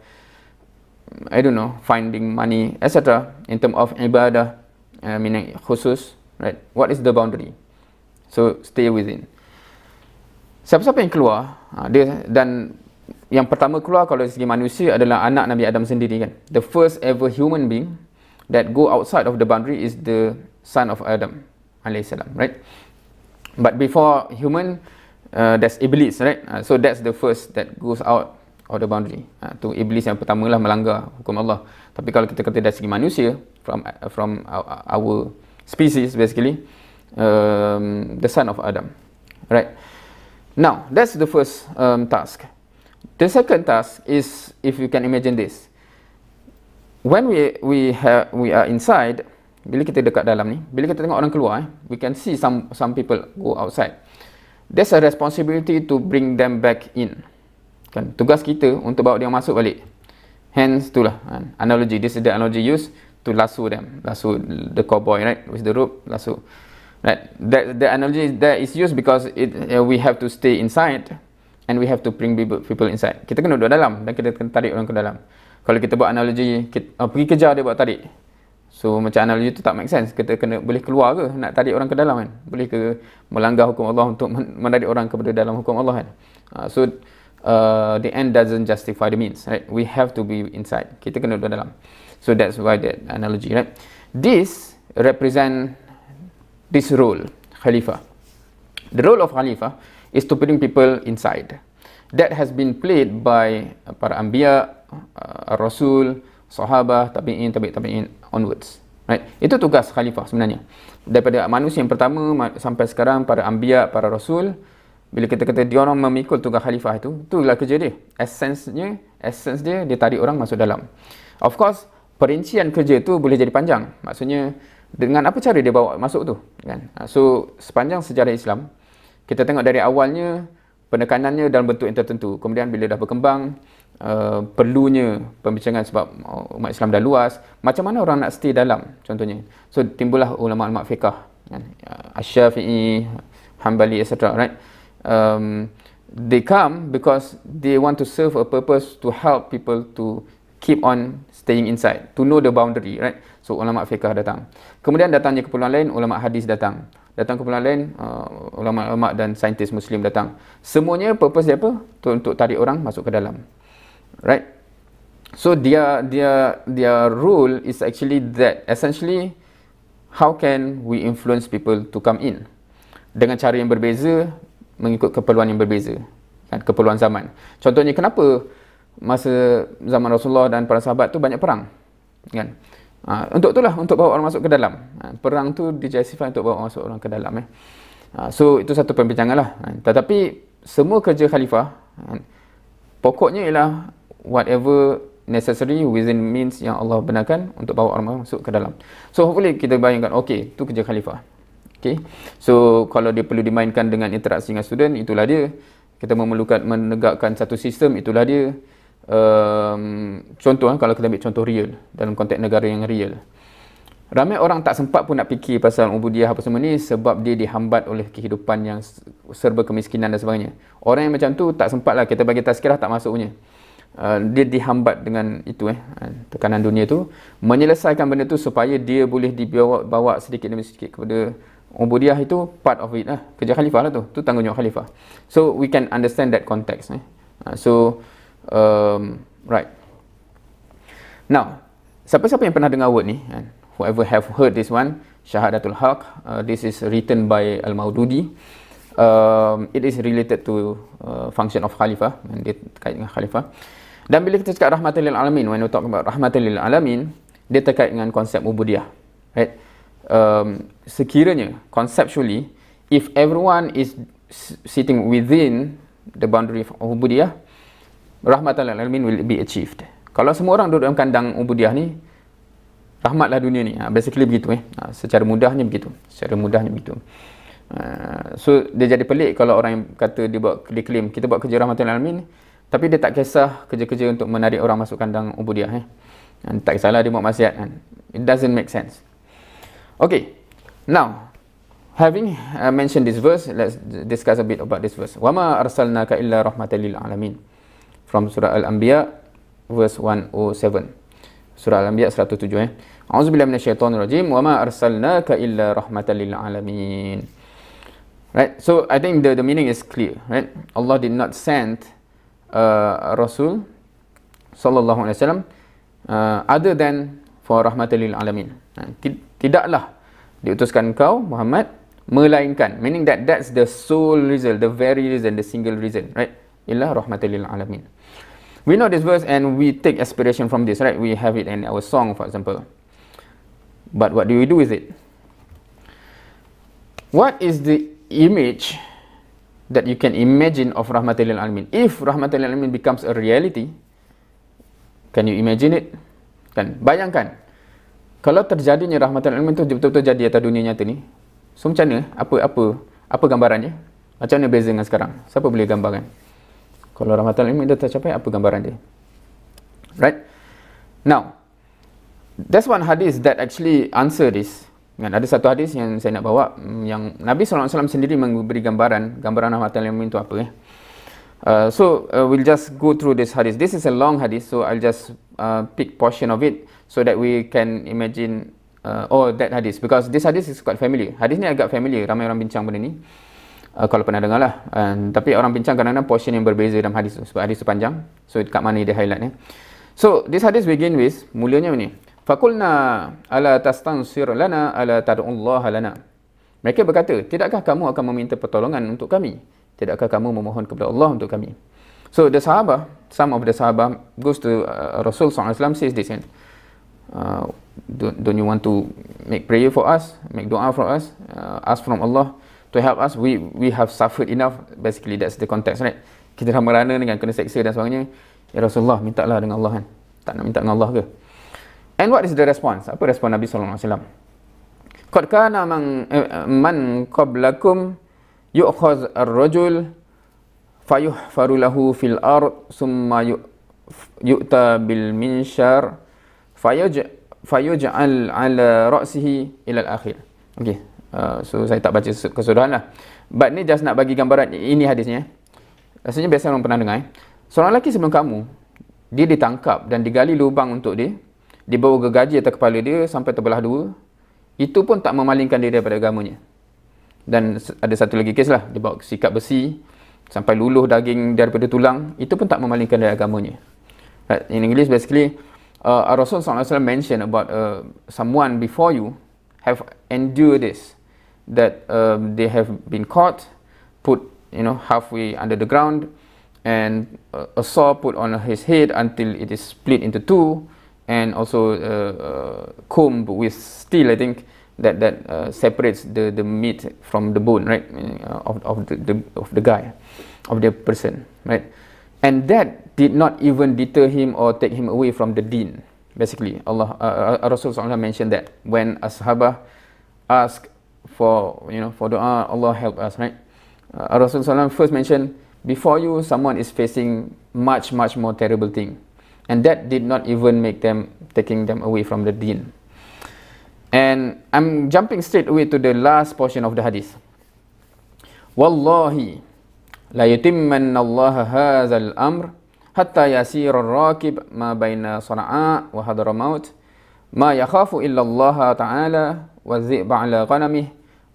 I don't know finding money etc in term of ibadah uh, meaning khusus right what is the boundary so stay within siapa-siapa yang keluar uh, dia dan yang pertama keluar kalau segi manusia adalah anak Nabi Adam sendiri kan. The first ever human being that go outside of the boundary is the son of Adam alaihissalam, right? But before human, uh, that's iblis, right? Uh, so that's the first that goes out of the boundary. Uh, iblis yang pertama lah melanggar hukum Allah. Tapi kalau kita kata dari segi manusia, from uh, from our, our species basically, um, the son of Adam, right? Now that's the first um, task. The second task is, if you can imagine this, when we we have we are inside, bila kita dekat dalam ni, bila kita tengok orang keluar, eh, we can see some some people go outside. There's a responsibility to bring them back in. Kan? Tugas kita untuk bawa dia masuk balik. Hence itulah kan? analogy. This is the analogy used to lasso them, lasso the cowboy, right? With the rope, lasso. Right. That the analogy that is used because it uh, we have to stay inside and we have to bring people inside. Kita kena duduk dalam dan kita kena tarik orang ke dalam. Kalau kita buat analogi, kita, uh, pergi kejar dia buat tarik. So macam analogi tu tak make sense. Kita kena boleh keluar ke nak tarik orang ke dalam kan? Boleh ke melanggar hukum Allah untuk menarik orang kepada dalam hukum Allah kan? Uh, so uh, the end doesn't justify the means, right? We have to be inside. Kita kena duduk dalam. So that's why that analogy, right? This represent this role, Khalifah. The role of Khalifah, is to bring people inside. That has been played by para ambia, uh, rasul, sahaba, tabi'in, tabi'in, tabi'in onwards. Right? Itu tugas khalifah sebenarnya. Daripada manusia yang pertama sampai sekarang para ambia, para rasul, bila kita kata dia orang memikul tugas khalifah itu, itulah kerja dia. Essence-nya, essence dia, dia tarik orang masuk dalam. Of course, perincian kerja itu boleh jadi panjang. Maksudnya, dengan apa cara dia bawa masuk tu kan so sepanjang sejarah Islam kita tengok dari awalnya penekanannya dalam bentuk yang tertentu kemudian bila dah berkembang Uh, perlunya pembincangan sebab eh, umat Islam dah luas macam mana orang nak stay dalam contohnya so timbullah ulama-ulama fiqah kan eh, Asy-Syafi'i Hambali etc right um, they come because they want to serve a purpose to help people to keep on staying inside to know the boundary right so ulama fiqah datang kemudian datangnya keperluan lain ulama hadis datang datang ke pulau lain uh, ulama-ulama dan saintis muslim datang semuanya purpose dia apa untuk, untuk tarik orang masuk ke dalam right so dia dia dia rule is actually that essentially how can we influence people to come in dengan cara yang berbeza mengikut keperluan yang berbeza kan keperluan zaman contohnya kenapa masa zaman Rasulullah dan para sahabat tu banyak perang kan Ha, untuk itulah untuk bawa orang masuk ke dalam. Ha, perang tu dijustify untuk bawa orang masuk orang ke dalam eh. Ha, so itu satu pembincangan lah. Ha, tetapi semua kerja khalifah ha, pokoknya ialah whatever necessary within means yang Allah benarkan untuk bawa orang masuk ke dalam. So hopefully kita bayangkan okey tu kerja khalifah. Okey. So kalau dia perlu dimainkan dengan interaksi dengan student itulah dia. Kita memerlukan menegakkan satu sistem itulah dia um, contoh kan, kalau kita ambil contoh real dalam konteks negara yang real ramai orang tak sempat pun nak fikir pasal ubudiah apa semua ni sebab dia dihambat oleh kehidupan yang serba kemiskinan dan sebagainya orang yang macam tu tak sempat lah kita bagi tazkirah tak masuknya uh, eh, dia dihambat dengan itu eh, eh tekanan dunia tu menyelesaikan benda tu supaya dia boleh dibawa bawa sedikit demi sedikit kepada ubudiah itu part of it lah kerja khalifah lah tu tu tanggungjawab khalifah so we can understand that context eh uh, so Um, right. Now, siapa-siapa yang pernah dengar word ni, kan? whoever have heard this one, Syahadatul Haq, uh, this is written by Al-Maududi. Um, it is related to uh, function of Khalifah, and dia terkait dengan Khalifah. Dan bila kita cakap Rahmatul Lil Alamin, when we talk about Rahmatul Lil Alamin, dia terkait dengan konsep Ubudiyah. Right? Um, sekiranya, conceptually, if everyone is sitting within the boundary of Ubudiyah, rahmatan lil alamin will be achieved. Kalau semua orang duduk dalam kandang ubudiah ni, rahmatlah dunia ni. Ah, basically begitu eh. Ah, secara mudahnya begitu. Secara mudahnya begitu. Ah, so dia jadi pelik kalau orang yang kata dia buat dia claim kita buat kerja rahmatan lil alamin, tapi dia tak kisah kerja-kerja untuk menarik orang masuk kandang ubudiah eh. Dan tak salah dia buat maksiat kan. It doesn't make sense. Okay. Now, having uh, mentioned this verse, let's discuss a bit about this verse. Wama arsalna arsalnaka illa rahmatan lil alamin from surah Al-Anbiya verse 107. Surah Al-Anbiya 107 eh. A'udzu billahi minasyaitonir rajim wama ma arsalnaka illa rahmatan lil alamin. Right? So I think the the meaning is clear, right? Allah did not send uh, a rasul sallallahu alaihi wasallam uh, other than for rahmatan lil alamin. Tidaklah diutuskan kau Muhammad melainkan meaning that that's the sole reason the very reason the single reason right illa rahmatan lil alamin we know this verse and we take aspiration from this, right? We have it in our song, for example. But what do we do with it? What is the image that you can imagine of Rahmatul Alamin? If Rahmatul Alamin becomes a reality, can you imagine it? Kan? Bayangkan, kalau terjadinya Rahmatul Alamin tu betul-betul jadi atas dunia nyata ni, so macam mana? Apa, apa, apa gambarannya? Macam mana beza dengan sekarang? Siapa boleh gambarkan? Kalau rahmatan limit dah tercapai, apa gambaran dia? Right? Now, that's one hadis that actually answer this. Dan ada satu hadis yang saya nak bawa mm, yang Nabi SAW sendiri memberi gambaran gambaran rahmatan lil itu apa ya. Uh, so uh, we'll just go through this hadis. This is a long hadis so I'll just uh, pick portion of it so that we can imagine uh, oh that hadis because this hadis is quite familiar. Hadis ni agak familiar ramai orang bincang benda ni uh, kalau pernah dengar lah uh, eh, tapi orang bincang kerana kadang portion yang berbeza dalam hadis tu sebab hadis tu panjang so dekat mana dia highlight ni so this hadis begin with mulanya ni Fakulna ala tastansir lana ala tad'ullaha lana mereka berkata tidakkah kamu akan meminta pertolongan untuk kami tidakkah kamu memohon kepada Allah untuk kami so the sahabah some of the sahabah goes to uh, Rasul SAW says this kan. uh, don't, don't you want to make prayer for us make doa for us uh, ask from Allah to help us we we have suffered enough basically that's the context right kita dah merana dengan kena seksa dan sebagainya ya Rasulullah minta dengan Allah kan tak nak minta dengan Allah ke and what is the response apa respon Nabi sallallahu alaihi wasallam qad kana man eh, man qablakum yu'khaz ar-rajul fayuhfaru lahu fil ard summa yu'ta bil minshar fayaj fayaj'al ala ra'sihi ila al-akhir okey Ah, so saya tak baca keseluruhan lah but ni just nak bagi gambaran ini hadisnya eh. rasanya biasa orang pernah dengar eh? seorang lelaki sebelum kamu dia ditangkap dan digali lubang untuk dia dibawa gergaji atas kepala dia sampai terbelah dua itu pun tak memalingkan dia daripada agamanya dan ada satu lagi kes lah dia bawa sikap besi sampai luluh daging daripada tulang itu pun tak memalingkan dari agamanya in English basically uh, Rasul SAW mention about uh, someone before you have endured this that um, they have been caught, put you know halfway under the ground, and a saw put on his head until it is split into two, and also uh, uh, comb with steel, I think, that that uh, separates the the meat from the bone, right, uh, of of the, the of the guy, of the person, right, and that did not even deter him or take him away from the deen. Basically, Allah uh, uh Rasulullah mentioned that when Ashabah asked for you know for doa Allah help us right uh, Rasulullah SAW first mentioned before you someone is facing much much more terrible thing and that did not even make them taking them away from the deen and I'm jumping straight away to the last portion of the hadith Wallahi la yutimman Allah hazal amr hatta yasir raqib ma baina sana'a wa hadramaut ma yakhafu illa Allah ta'ala wa dhi'ba ala ghanamih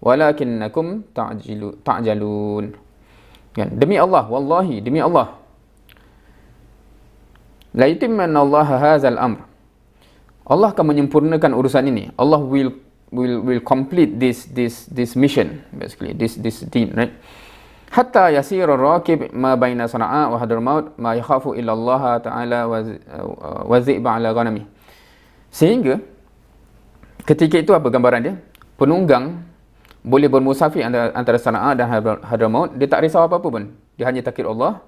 walakinnakum ta'jilu ta'jalun kan demi Allah wallahi demi Allah la yutimman Allah hazal amr Allah akan menyempurnakan urusan ini Allah will will will complete this this this mission basically this this team right hatta yasira raqib ma baina sana'a wa hadramaut ma yakhafu illa Allah ta'ala wa zi'ba ala ghanami sehingga ketika itu apa gambaran dia penunggang boleh bermusafir antara, antara Sana'a dan Hadramaut, dia tak risau apa-apa pun. Dia hanya takut Allah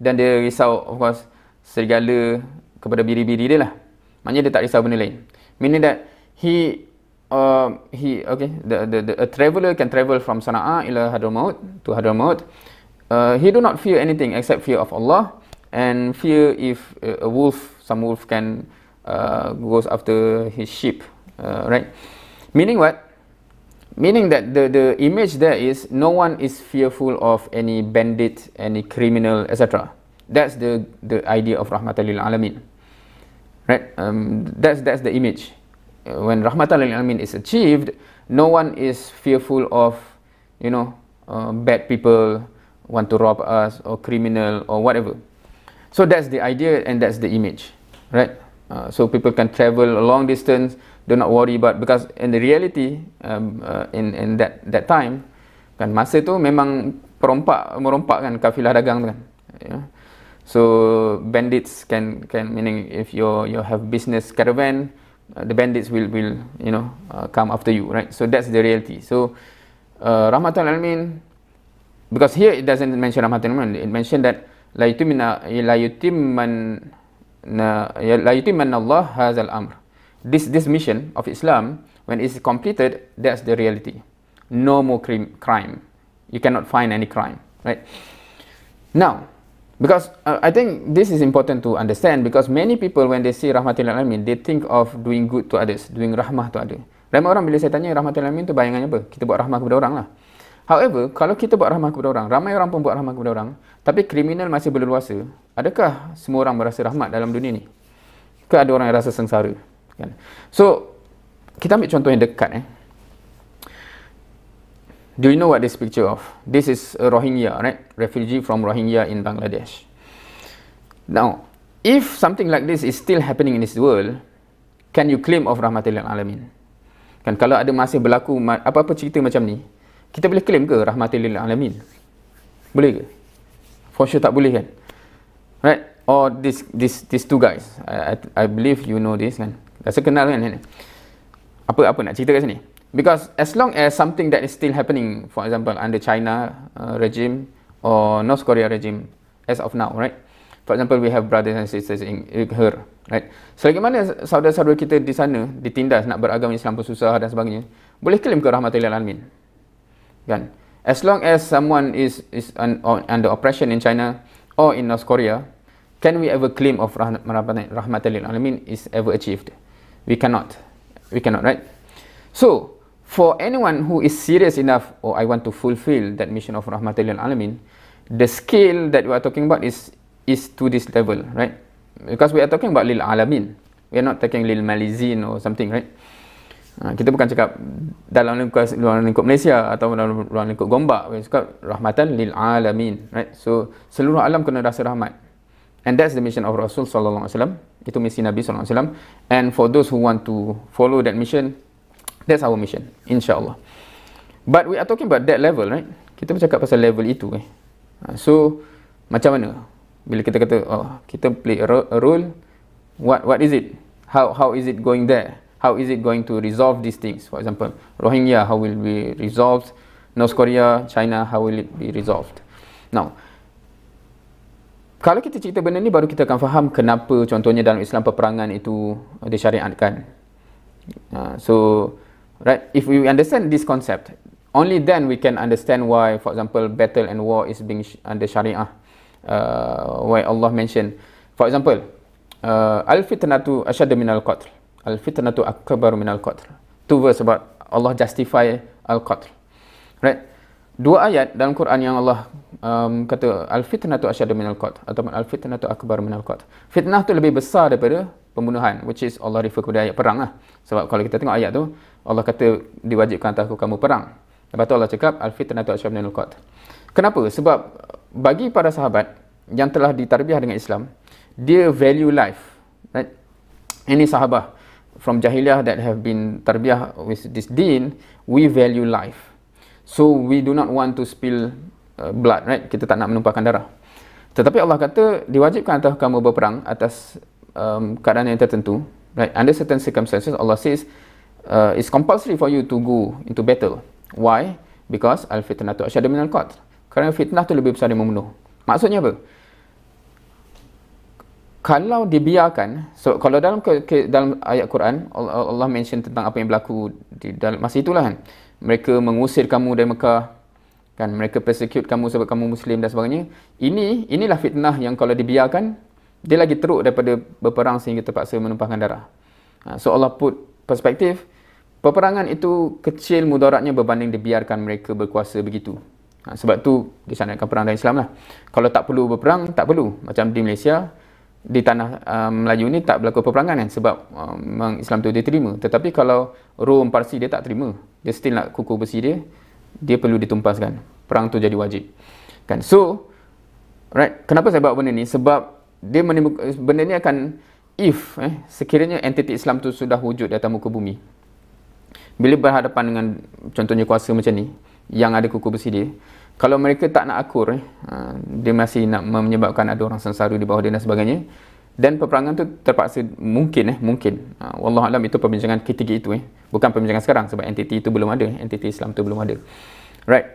dan dia risau of course segala kepada biri-biri dia lah. Maknanya dia tak risau benda lain. Meaning that he um, he okay the, the the a traveller can travel from Sana'a ila Hadramaut to Hadramaut. Uh, he do not fear anything except fear of Allah and fear if a wolf some wolf can uh, goes after his sheep uh, right meaning what meaning that the the image there is no one is fearful of any bandit any criminal etc that's the the idea of rahmatan lil alamin right um that's that's the image uh, when rahmatan lil alamin is achieved no one is fearful of you know uh, bad people want to rob us or criminal or whatever so that's the idea and that's the image right uh, so people can travel a long distance do not worry about because in the reality um, uh, in in that that time kan masa tu memang perompak merompak kan kafilah dagang tu kan yeah. so bandits can can meaning if you you have business caravan uh, the bandits will will you know uh, come after you right so that's the reality so uh, rahmatul alamin because here it doesn't mention rahmatul alamin it mention that la yutim la yutim man na ya, la yutim man Allah hazal amr this this mission of Islam when it's completed that's the reality no more crime crime you cannot find any crime right now because uh, i think this is important to understand because many people when they see rahmatil alamin they think of doing good to others doing rahmah to others ramai orang bila saya tanya rahmatil alamin tu bayangannya apa kita buat rahmah kepada orang lah however kalau kita buat rahmah kepada orang ramai orang pun buat rahmah kepada orang tapi kriminal masih berleluasa adakah semua orang merasa rahmat dalam dunia ni ke ada orang yang rasa sengsara kan so kita ambil contoh yang dekat eh do you know what this picture of this is a rohingya right refugee from rohingya in bangladesh now if something like this is still happening in this world can you claim of rahmatil alamin kan kalau ada masih berlaku apa-apa cerita macam ni kita boleh claim ke rahmatil alamin boleh ke for sure tak boleh kan right or this this this two guys i i, I believe you know this kan Rasa kenal kan ni? Kan? Apa apa nak cerita kat sini? Because as long as something that is still happening, for example, under China uh, regime or North Korea regime, as of now, right? For example, we have brothers and sisters in her, right? Selagi mana saudara-saudara kita di sana ditindas nak beragama Islam pun susah dan sebagainya, boleh klaim ke rahmatullahi alamin, kan? As long as someone is is un, on, under oppression in China or in North Korea, can we ever claim of rah- rahmatullahi alamin is ever achieved? we cannot we cannot right so for anyone who is serious enough or oh, i want to fulfill that mission of rahmatul alamin the scale that we are talking about is is to this level right because we are talking about lil alamin we are not talking lil malizin or something right Ha, kita bukan cakap dalam lingkup, lingkup Malaysia atau dalam luar lingkup Gombak. Kita cakap rahmatan lil alamin. Right? So seluruh alam kena rasa rahmat. And that's the mission of Rasul SAW itu misi Nabi SAW and for those who want to follow that mission that's our mission insyaAllah but we are talking about that level right kita bercakap pasal level itu eh. Ha, so macam mana bila kita kata oh kita play a, a role what what is it how how is it going there how is it going to resolve these things for example Rohingya how will be resolved North Korea China how will it be resolved now kalau kita cerita benda ni baru kita akan faham kenapa contohnya dalam Islam peperangan itu disyariatkan. Uh, so right if we understand this concept only then we can understand why for example battle and war is being under syariah. Uh, why Allah mention for example uh, al fitnatu ashadu minal qatl. Al fitnatu akbar minal qatl. Two verse about Allah justify al qatl. Right? Dua ayat dalam Quran yang Allah um, kata al-fitnatu asyadu minal qat atau al-fitnatu akbar minal qat. Fitnah tu lebih besar daripada pembunuhan which is Allah refer kepada ayat perang lah. Sebab kalau kita tengok ayat tu Allah kata diwajibkan atas kamu perang. Lepas tu Allah cakap al-fitnatu asyadu minal qat. Kenapa? Sebab bagi para sahabat yang telah ditarbiah dengan Islam, dia value life. Right? Any sahabah from jahiliyah that have been tarbiah with this deen, we value life. So we do not want to spill Uh, blood right kita tak nak menumpahkan darah tetapi Allah kata diwajibkan atas kamu berperang atas um, keadaan yang tertentu right under certain circumstances Allah says uh, it's compulsory for you to go into battle why because al fitnah tu asyadu minal qatl kerana fitnah tu lebih besar dari membunuh maksudnya apa kalau dibiarkan so kalau dalam ke, ke, dalam ayat Quran Allah, Allah mention tentang apa yang berlaku di dalam masa itulah kan mereka mengusir kamu dari Mekah kan mereka persecute kamu sebab kamu muslim dan sebagainya ini inilah fitnah yang kalau dibiarkan dia lagi teruk daripada berperang sehingga terpaksa menumpahkan darah ha, so Allah put perspektif peperangan itu kecil mudaratnya berbanding dibiarkan mereka berkuasa begitu ha, sebab tu disandarkan perang dalam Islam lah kalau tak perlu berperang tak perlu macam di Malaysia di tanah um, Melayu ni tak berlaku peperangan kan sebab uh, memang um, Islam tu dia terima tetapi kalau Rom Parsi dia tak terima dia still nak kuku besi dia dia perlu ditumpaskan. Perang tu jadi wajib. Kan? So, right, kenapa saya bawa benda ni? Sebab dia menimbul, benda ni akan if eh, sekiranya entiti Islam tu sudah wujud di atas muka bumi. Bila berhadapan dengan contohnya kuasa macam ni yang ada kuku besi dia, kalau mereka tak nak akur, eh, ha, dia masih nak menyebabkan ada orang sengsara di bawah dia dan sebagainya, dan peperangan tu terpaksa mungkin eh mungkin. Uh, ha, Wallahualam itu perbincangan ketiga itu eh bukan pembincangan sekarang sebab entiti itu belum ada entiti Islam itu belum ada right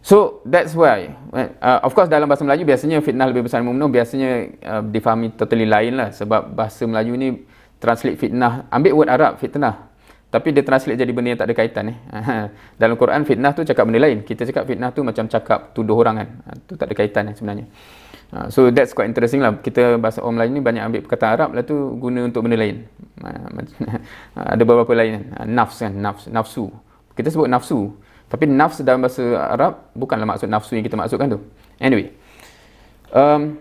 so that's why uh, of course dalam bahasa Melayu biasanya fitnah lebih besar mu'minun biasanya uh, difahami totally lain lah sebab bahasa Melayu ni translate fitnah ambil word Arab fitnah tapi dia translate jadi benda yang tak ada kaitan eh. dalam Quran fitnah tu cakap benda lain kita cakap fitnah tu macam cakap tuduh orang kan itu ah, tak ada kaitan eh, sebenarnya Ha, so that's quite interesting lah kita bahasa orang Melayu ni banyak ambil perkataan Arab Lalu tu guna untuk benda lain ha, ha, ada beberapa lain uh, nafs kan nafs, nafsu kita sebut nafsu tapi nafs dalam bahasa Arab bukanlah maksud nafsu yang kita maksudkan tu anyway um,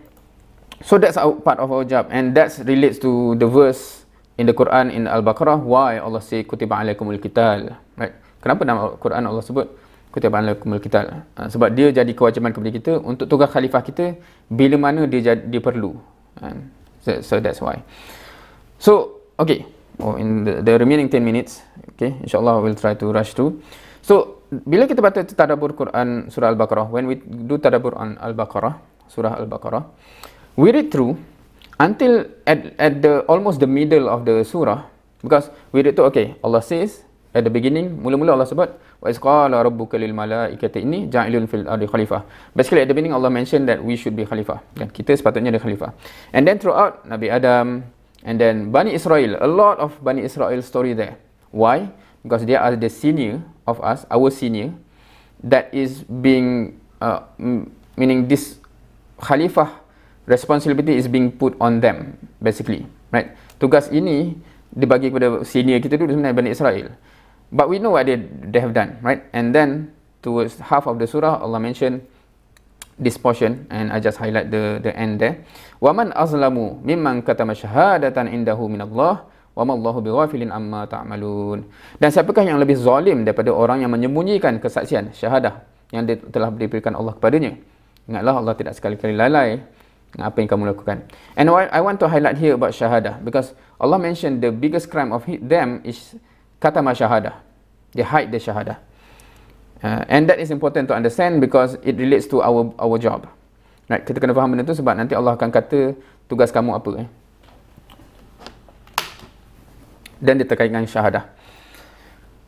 so that's our, part of our job and that relates to the verse in the Quran in Al-Baqarah why Allah say kutiba alaikumul kital right kenapa dalam Quran Allah sebut kutipan Al-Qumul ha, sebab dia jadi kewajiban kepada kita untuk tugas khalifah kita bila mana dia, jad, dia perlu ha, so, so that's why so okay oh, in the, the remaining 10 minutes okay insyaAllah we'll try to rush through so bila kita baca tadabur Quran surah Al-Baqarah when we do tadabur on Al-Baqarah surah Al-Baqarah we read through until at, at the almost the middle of the surah because we read through okay Allah says at the beginning mula-mula Allah sebut wa isqala rabbuka lil malaikati ini ja'ilun fil ardi khalifah basically at the beginning Allah mention that we should be khalifah kan kita sepatutnya ada khalifah and then throughout Nabi Adam and then Bani Israel a lot of Bani Israel story there why because they are the senior of us our senior that is being uh, meaning this khalifah responsibility is being put on them basically right tugas ini dibagi kepada senior kita dulu sebenarnya Bani Israel But we know what they, they have done, right? And then towards half of the surah, Allah mentioned this portion and I just highlight the the end there. وَمَنْ أَظْلَمُ مِمَّنْ كَتَمَ شَهَادَةً إِنْدَهُ مِنَ اللَّهِ وَمَا اللَّهُ بِغَافِلٍ أَمَّا تَعْمَلُونَ Dan siapakah yang lebih zalim daripada orang yang menyembunyikan kesaksian syahadah yang telah diberikan Allah kepadanya? Ingatlah Allah tidak sekali-kali lalai apa yang kamu lakukan. And I want to highlight here about syahadah because Allah mentioned the biggest crime of them is kata syahadah. They hide the syahadah. Uh, and that is important to understand because it relates to our our job. Right, kita kena faham benda tu sebab nanti Allah akan kata tugas kamu apa eh. Dan dia terkait dengan syahadah.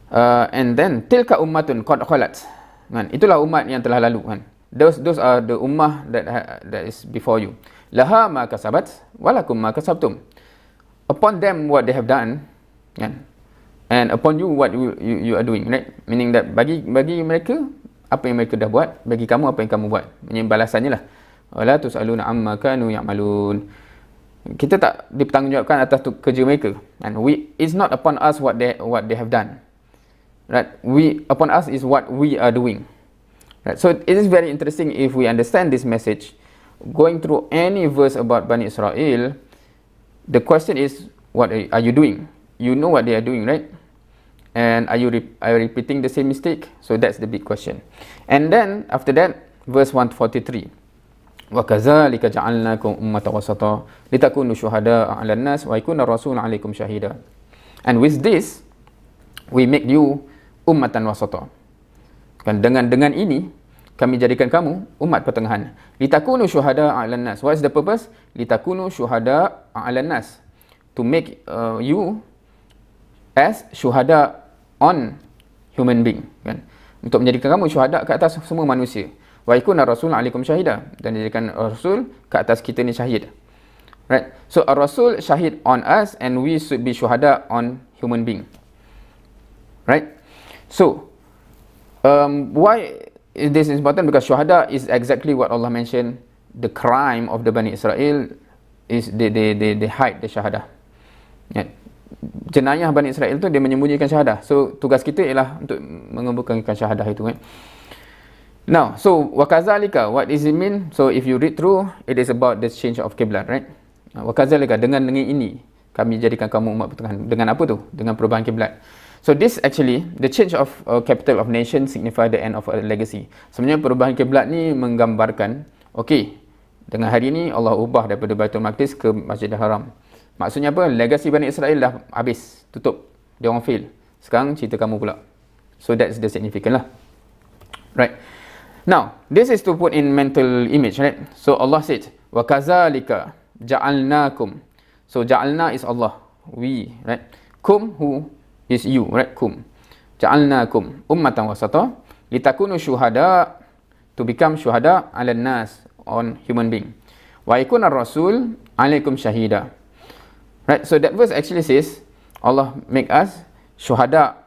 Uh, and then tilka ummatun qad khalat. Kan? Itulah umat yang telah lalu kan. Those those are the ummah that ha, that is before you. Laha ma kasabat walakum ma kasabtum. Upon them what they have done kan and upon you what you, you, you are doing right meaning that bagi bagi mereka apa yang mereka dah buat bagi kamu apa yang kamu buat ini balasannya lah Allah wala tusaluna amma kanu ya'malun kita tak dipertanggungjawabkan atas tu kerja mereka and we it's not upon us what they what they have done right we upon us is what we are doing right so it is very interesting if we understand this message going through any verse about bani israel the question is what are you doing you know what they are doing right And are you, re are you repeating the same mistake? So that's the big question. And then after that, verse 143. وَكَذَلِكَ جَعَلْنَاكُمْ أُمَّةَ وَسَطًا لِتَكُونُوا شُهَدَاءَ عَلَى النَّاسِ وَيْكُونَ الرَّسُولَ عَلَيْكُمْ شَهِدًا And with this, we make you ummatan wasata. Dan dengan dengan ini, kami jadikan kamu umat pertengahan. Litakunu syuhada a'lan nas. What is the purpose? Litakunu syuhada a'lan nas. To make uh, you as syuhada on human being kan untuk menjadikan kamu syuhada ke atas semua manusia wa ikuna rasul alaikum syahida dan jadikan rasul ke atas kita ni syahid right so a rasul syahid on us and we should be syuhada on human being right so um why is this important because syuhada is exactly what Allah mention. the crime of the Bani Israel is they they they, they hide the syahadah right? jenayah Bani Israel tu dia menyembunyikan syahadah. So tugas kita ialah untuk mengembukakan syahadah itu kan. Now, so Wakazalika, what is it mean? So if you read through, it is about the change of kiblat, right? Wakazalika dengan dengan ini kami jadikan kamu umat pertengahan. Dengan apa tu? Dengan perubahan kiblat. So this actually the change of uh, capital of nation signify the end of a legacy. Sebenarnya perubahan kiblat ni menggambarkan okay dengan hari ini Allah ubah daripada Baitul Maqdis ke Masjidil Haram. Maksudnya apa? Legasi Bani Israel dah habis, tutup. Dia orang fail. Sekarang cerita kamu pula. So that's the significant lah. Right. Now, this is to put in mental image, right? So Allah said, "Wa kazalika ja'alnakum." So ja'alna is Allah. We, right? Kum who is you, right? Kum. Ja'alnakum ummatan wasata litakunu syuhada to become shuhada ala nas on human being. Wa ikuna rasul alaikum shahida. Right? So that verse actually says Allah make us shuhada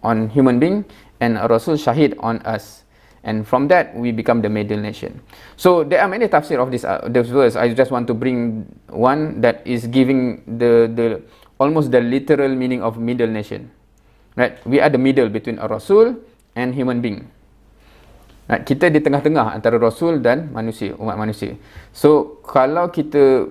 on human being and a rasul shahid on us. And from that we become the middle nation. So there are many tafsir of this uh, this verse. I just want to bring one that is giving the the almost the literal meaning of middle nation. Right? We are the middle between a rasul and human being. Right? Kita di tengah-tengah antara rasul dan manusia, umat manusia. So kalau kita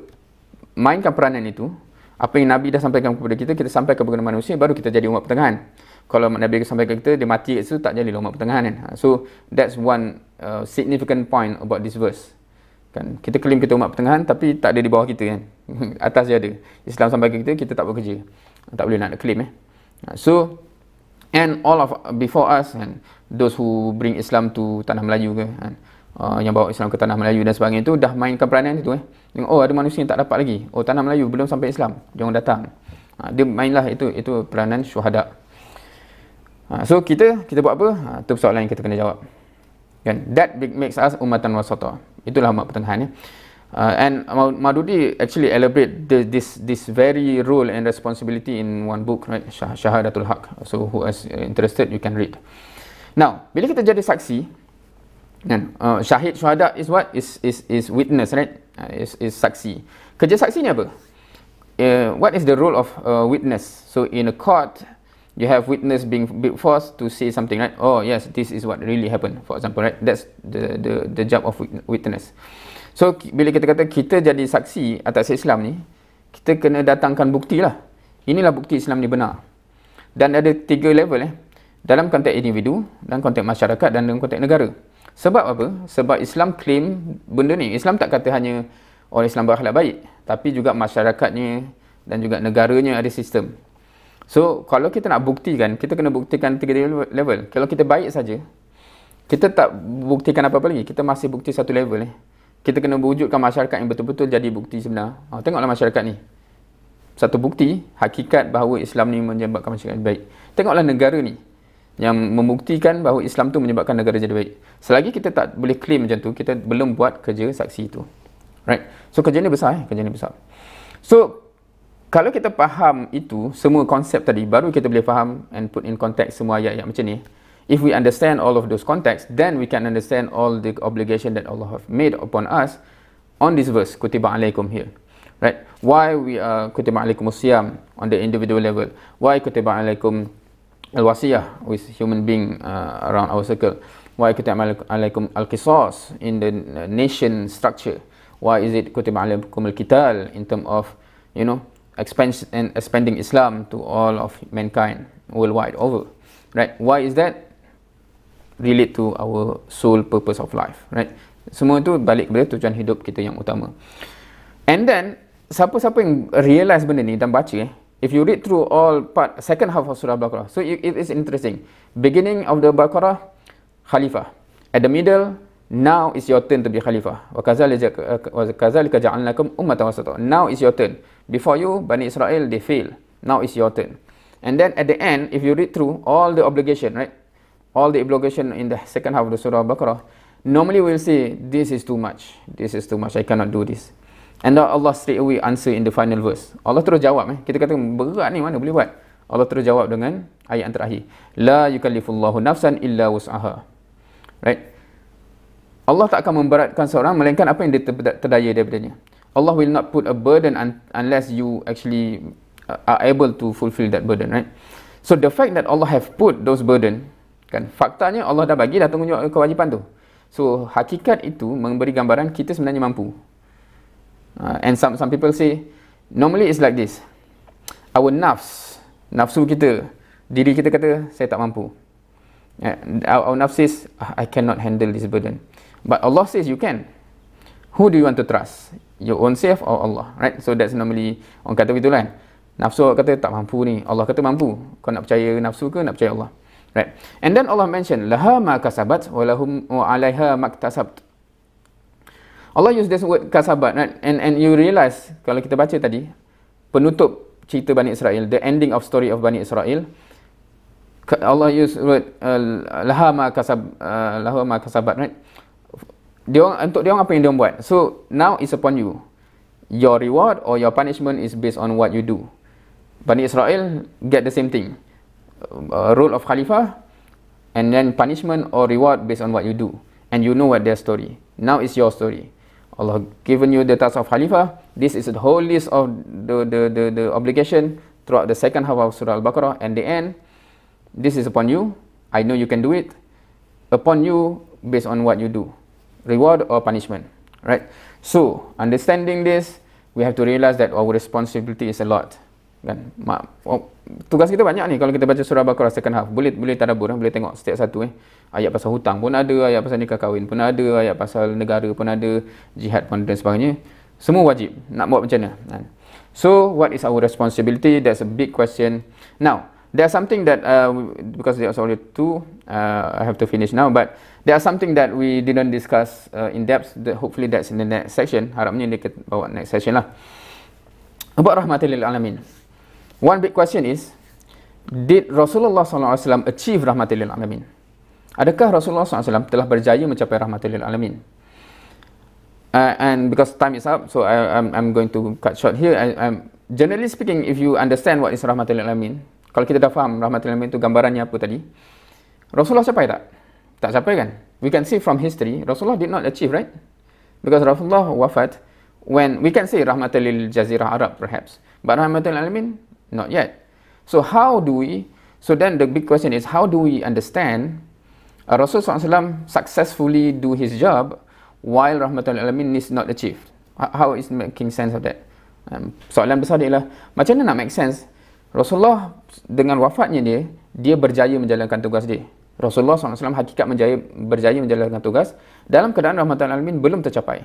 mainkan peranan itu apa yang Nabi dah sampaikan kepada kita kita sampai kepada manusia baru kita jadi umat pertengahan kalau Nabi sampaikan kita dia mati itu tak jadi lah umat pertengahan kan? Ha, so that's one uh, significant point about this verse kan kita claim kita umat pertengahan tapi tak ada di bawah kita kan atas dia ada Islam sampai ke kita kita tak bekerja tak boleh nak claim eh ha, so and all of before us and those who bring Islam to tanah Melayu ke kan? uh, yang bawa Islam ke tanah Melayu dan sebagainya itu dah mainkan peranan itu eh. Tengok, oh ada manusia yang tak dapat lagi. Oh tanah Melayu belum sampai Islam. jangan datang. Uh, dia mainlah itu itu peranan syuhada. Uh, so kita kita buat apa? Uh, itu soalan yang kita kena jawab. Kan? That big makes us umatan wasata. Itulah mak pertengahan ya. Uh, and Madudi actually elaborate the, this this very role and responsibility in one book right Shah Shahadatul Haq so who is interested you can read now bila kita jadi saksi Kan? Uh, syahid syuhada is what? Is is is witness, right? Uh, is is saksi. Kerja saksi ni apa? Uh, what is the role of uh, witness? So in a court, you have witness being forced to say something, right? Oh yes, this is what really happened, for example, right? That's the the the job of witness. So bila kita kata kita jadi saksi atas Islam ni, kita kena datangkan bukti lah. Inilah bukti Islam ni benar. Dan ada tiga level eh. Dalam konteks individu, dan konteks masyarakat dan dalam konteks negara. Sebab apa? Sebab Islam claim benda ni. Islam tak kata hanya orang Islam berakhlak baik. Tapi juga masyarakatnya dan juga negaranya ada sistem. So, kalau kita nak buktikan, kita kena buktikan tiga level. Kalau kita baik saja, kita tak buktikan apa-apa lagi. Kita masih bukti satu level ni. Eh. Kita kena wujudkan masyarakat yang betul-betul jadi bukti sebenar. Oh, tengoklah masyarakat ni. Satu bukti, hakikat bahawa Islam ni menjembatkan masyarakat baik. Tengoklah negara ni yang membuktikan bahawa Islam tu menyebabkan negara jadi baik. Selagi kita tak boleh claim macam tu, kita belum buat kerja saksi itu. Right? So kerja ni besar eh, kerja ni besar. So kalau kita faham itu semua konsep tadi baru kita boleh faham and put in context semua ayat-ayat macam ni. If we understand all of those context, then we can understand all the obligation that Allah have made upon us on this verse kutiba alaikum here. Right? Why we are kutiba alaikum siyam on the individual level? Why kutiba alaikum al-wasiyah with human being uh, around our circle why kutiba alaikum al-qisas in the uh, nation structure why is it kutiba alaikum al-qital in term of you know expansion and expanding islam to all of mankind worldwide over right why is that relate to our sole purpose of life right semua tu balik kepada tujuan hidup kita yang utama and then siapa-siapa yang realize benda ni dan baca eh if you read through all part second half of surah Al-Baqarah, so it, it is interesting. Beginning of the al Baqarah, Khalifah. At the middle, now is your turn to be Khalifah. وَكَذَلِكَ ummat أُمَّةً sato. Now is your turn. Before you, Bani Israel, they fail. Now is your turn. And then at the end, if you read through all the obligation, right? All the obligation in the second half of the Surah Al-Baqarah, normally we'll say, this is too much. This is too much. I cannot do this. And Allah straight away answer in the final verse. Allah terus jawab. Eh. Kita kata berat ni mana boleh buat. Allah terus jawab dengan ayat yang terakhir. La yukallifullahu nafsan illa wus'aha. Right? Allah tak akan memberatkan seorang melainkan apa yang dia terdaya daripadanya. Allah will not put a burden un- unless you actually uh, are able to fulfill that burden, right? So the fact that Allah have put those burden, kan, faktanya Allah dah bagi dah tanggungjawab kewajipan tu. So hakikat itu memberi gambaran kita sebenarnya mampu. Uh, and some some people say, normally it's like this. Our nafs, nafsu kita, diri kita kata, saya tak mampu. Uh, our, our nafs says, ah, I cannot handle this burden. But Allah says, you can. Who do you want to trust? Your own self or Allah? Right? So that's normally, orang kata begitu kan. Nafsu kata, tak mampu ni. Allah kata, mampu. Kau nak percaya nafsu ke, nak percaya Allah. Right? And then Allah mention, لَهَا مَا كَسَبَتْ وَلَهُمْ وَعَلَيْهَا مَا كَتَسَبْتُ Allah use this word kasabat right? and and you realize kalau kita baca tadi penutup cerita Bani Israel the ending of story of Bani Israel Allah use word uh, laha ma kasab uh, laha ma kasabat right dia orang, untuk dia orang apa yang dia buat so now it's upon you your reward or your punishment is based on what you do Bani Israel get the same thing uh, uh role of khalifah and then punishment or reward based on what you do and you know what their story now is your story Allah given you the task of Khalifa. This is the whole list of the the the, the obligation throughout the second half of Surah Al-Baqarah and the end. This is upon you. I know you can do it. Upon you, based on what you do, reward or punishment, right? So understanding this, we have to realize that our responsibility is a lot. Kan? Mak, oh, tugas kita banyak ni. Kalau kita baca Surah Al-Baqarah second half, boleh boleh tadabbur, eh, boleh tengok setiap satu. Eh ayat pasal hutang pun ada, ayat pasal nikah kahwin pun ada, ayat pasal negara pun ada, jihad pun dan sebagainya. Semua wajib. Nak buat macam mana? Ha. So, what is our responsibility? That's a big question. Now, there are something that, uh, because there are only two, uh, I have to finish now, but there are something that we didn't discuss uh, in depth. That hopefully that's in the next section. Harapnya dia bawa next session lah. About rahmatil alamin. One big question is, did Rasulullah SAW achieve rahmatil alamin? Adakah Rasulullah SAW telah berjaya mencapai rahmatul lil alamin? Uh, and because time is up, so I, I'm, I'm going to cut short here. I, I'm, generally speaking, if you understand what is rahmatul lil alamin, kalau kita dah faham rahmatul lil alamin itu gambarannya apa tadi, Rasulullah capai tak? Tak capai kan? We can see from history, Rasulullah did not achieve, right? Because Rasulullah wafat when, we can say rahmatul lil jazirah Arab perhaps, but rahmatul lil alamin, not yet. So how do we, so then the big question is, how do we understand Uh, Rasul SAW successfully do his job while rahmatul alamin is not achieved. How is making sense of that? Um, soalan besar dia ialah, macam mana nak make sense? Rasulullah dengan wafatnya dia, dia berjaya menjalankan tugas dia. Rasulullah SAW hakikat menjaya, berjaya menjalankan tugas dalam keadaan rahmatul alamin belum tercapai.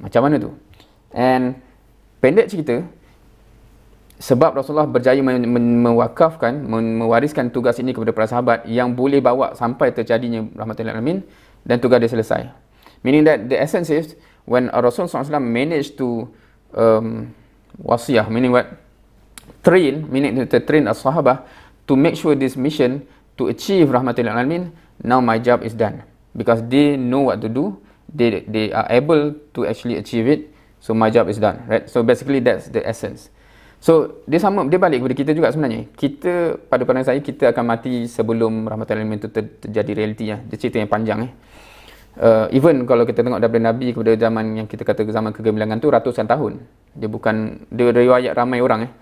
Macam mana tu? And pendek cerita, sebab Rasulullah berjaya me- me- mewakafkan me- mewariskan tugas ini kepada para sahabat yang boleh bawa sampai terjadinya rahmatul alamin dan tugas dia selesai meaning that the essence is when Rasulullah SAW managed to um, wasiyah meaning what train meaning to, train as sahabah to make sure this mission to achieve rahmatul alamin now my job is done because they know what to do they they are able to actually achieve it so my job is done right so basically that's the essence So dia sama dia balik kepada kita juga sebenarnya. Kita pada pandangan saya kita akan mati sebelum rahmatan alamin itu ter, terjadi realiti ya. Dia cerita yang panjang eh. Uh, even kalau kita tengok daripada Nabi kepada zaman yang kita kata zaman kegemilangan tu ratusan tahun. Dia bukan dia riwayat ramai orang eh.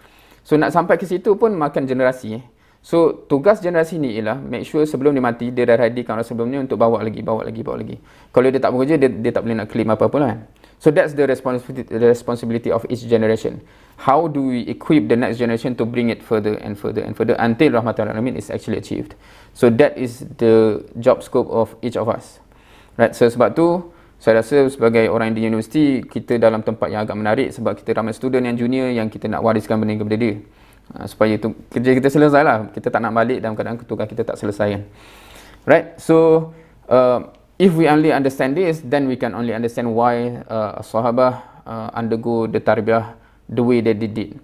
So nak sampai ke situ pun makan generasi eh. So tugas generasi ni ialah make sure sebelum dia mati dia dah ready kalau sebelumnya untuk bawa lagi, bawa lagi, bawa lagi. Kalau dia tak bekerja dia, dia tak boleh nak claim apa-apa lah. Eh. So that's the responsibility responsibility of each generation. How do we equip the next generation to bring it further and further and further until rahmatul alamin is actually achieved? So that is the job scope of each of us. Right. So sebab tu saya rasa sebagai orang di universiti kita dalam tempat yang agak menarik sebab kita ramai student yang junior yang kita nak wariskan benda kepada dia. Uh, supaya itu kerja kita selesai lah. Kita tak nak balik dalam keadaan ketugas kita tak selesai kan. Right. So uh, if we only understand this, then we can only understand why uh, sahabah uh, undergo the tarbiyah the way that they did.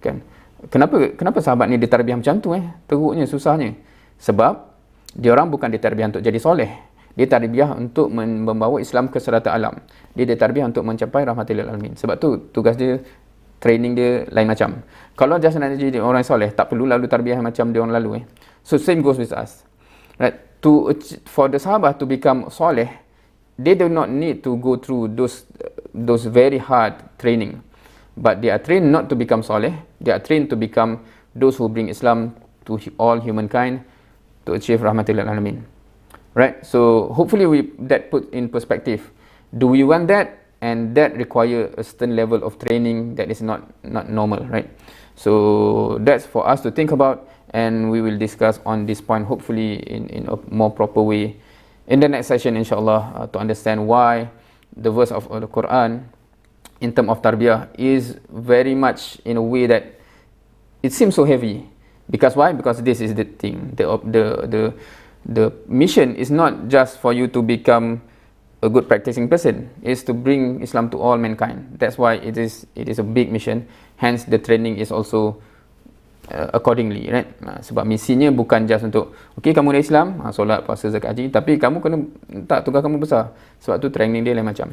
Kan? Kenapa kenapa sahabat ni ditarbiyah macam tu eh? Teruknya, susahnya. Sebab dia orang bukan ditarbiyah untuk jadi soleh. Dia tarbiah untuk membawa Islam ke serata alam. Dia ditarbiah untuk mencapai rahmatil alamin. Sebab tu tugas dia training dia lain macam. Kalau just nak jadi orang soleh, tak perlu lalu tarbiyah macam dia orang lalu eh. So same goes with us. Right? to for the Sahaba to become soleh, they do not need to go through those those very hard training. But they are trained not to become soleh. They are trained to become those who bring Islam to all humankind to achieve rahmatul alamin. Right? So hopefully we that put in perspective. Do we want that? And that require a certain level of training that is not not normal, right? So that's for us to think about and we will discuss on this point hopefully in, in a more proper way in the next session inshallah uh, to understand why the verse of the Quran in term of tarbiyah is very much in a way that it seems so heavy because why because this is the thing the the the the mission is not just for you to become a good practicing person is to bring Islam to all mankind that's why it is it is a big mission hence the training is also uh, accordingly right uh, sebab misinya bukan just untuk okey kamu dah Islam uh, solat puasa zakat haji tapi kamu kena tak tugas kamu besar sebab tu training dia lain macam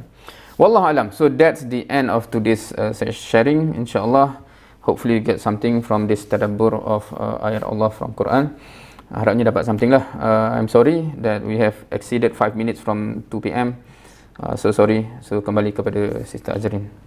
wallah alam so that's the end of today's uh, sharing insyaallah hopefully you get something from this tadabbur of uh, ayat Allah from Quran harapnya dapat something lah uh, i'm sorry that we have exceeded 5 minutes from 2 pm uh, so sorry so kembali kepada sister Azrin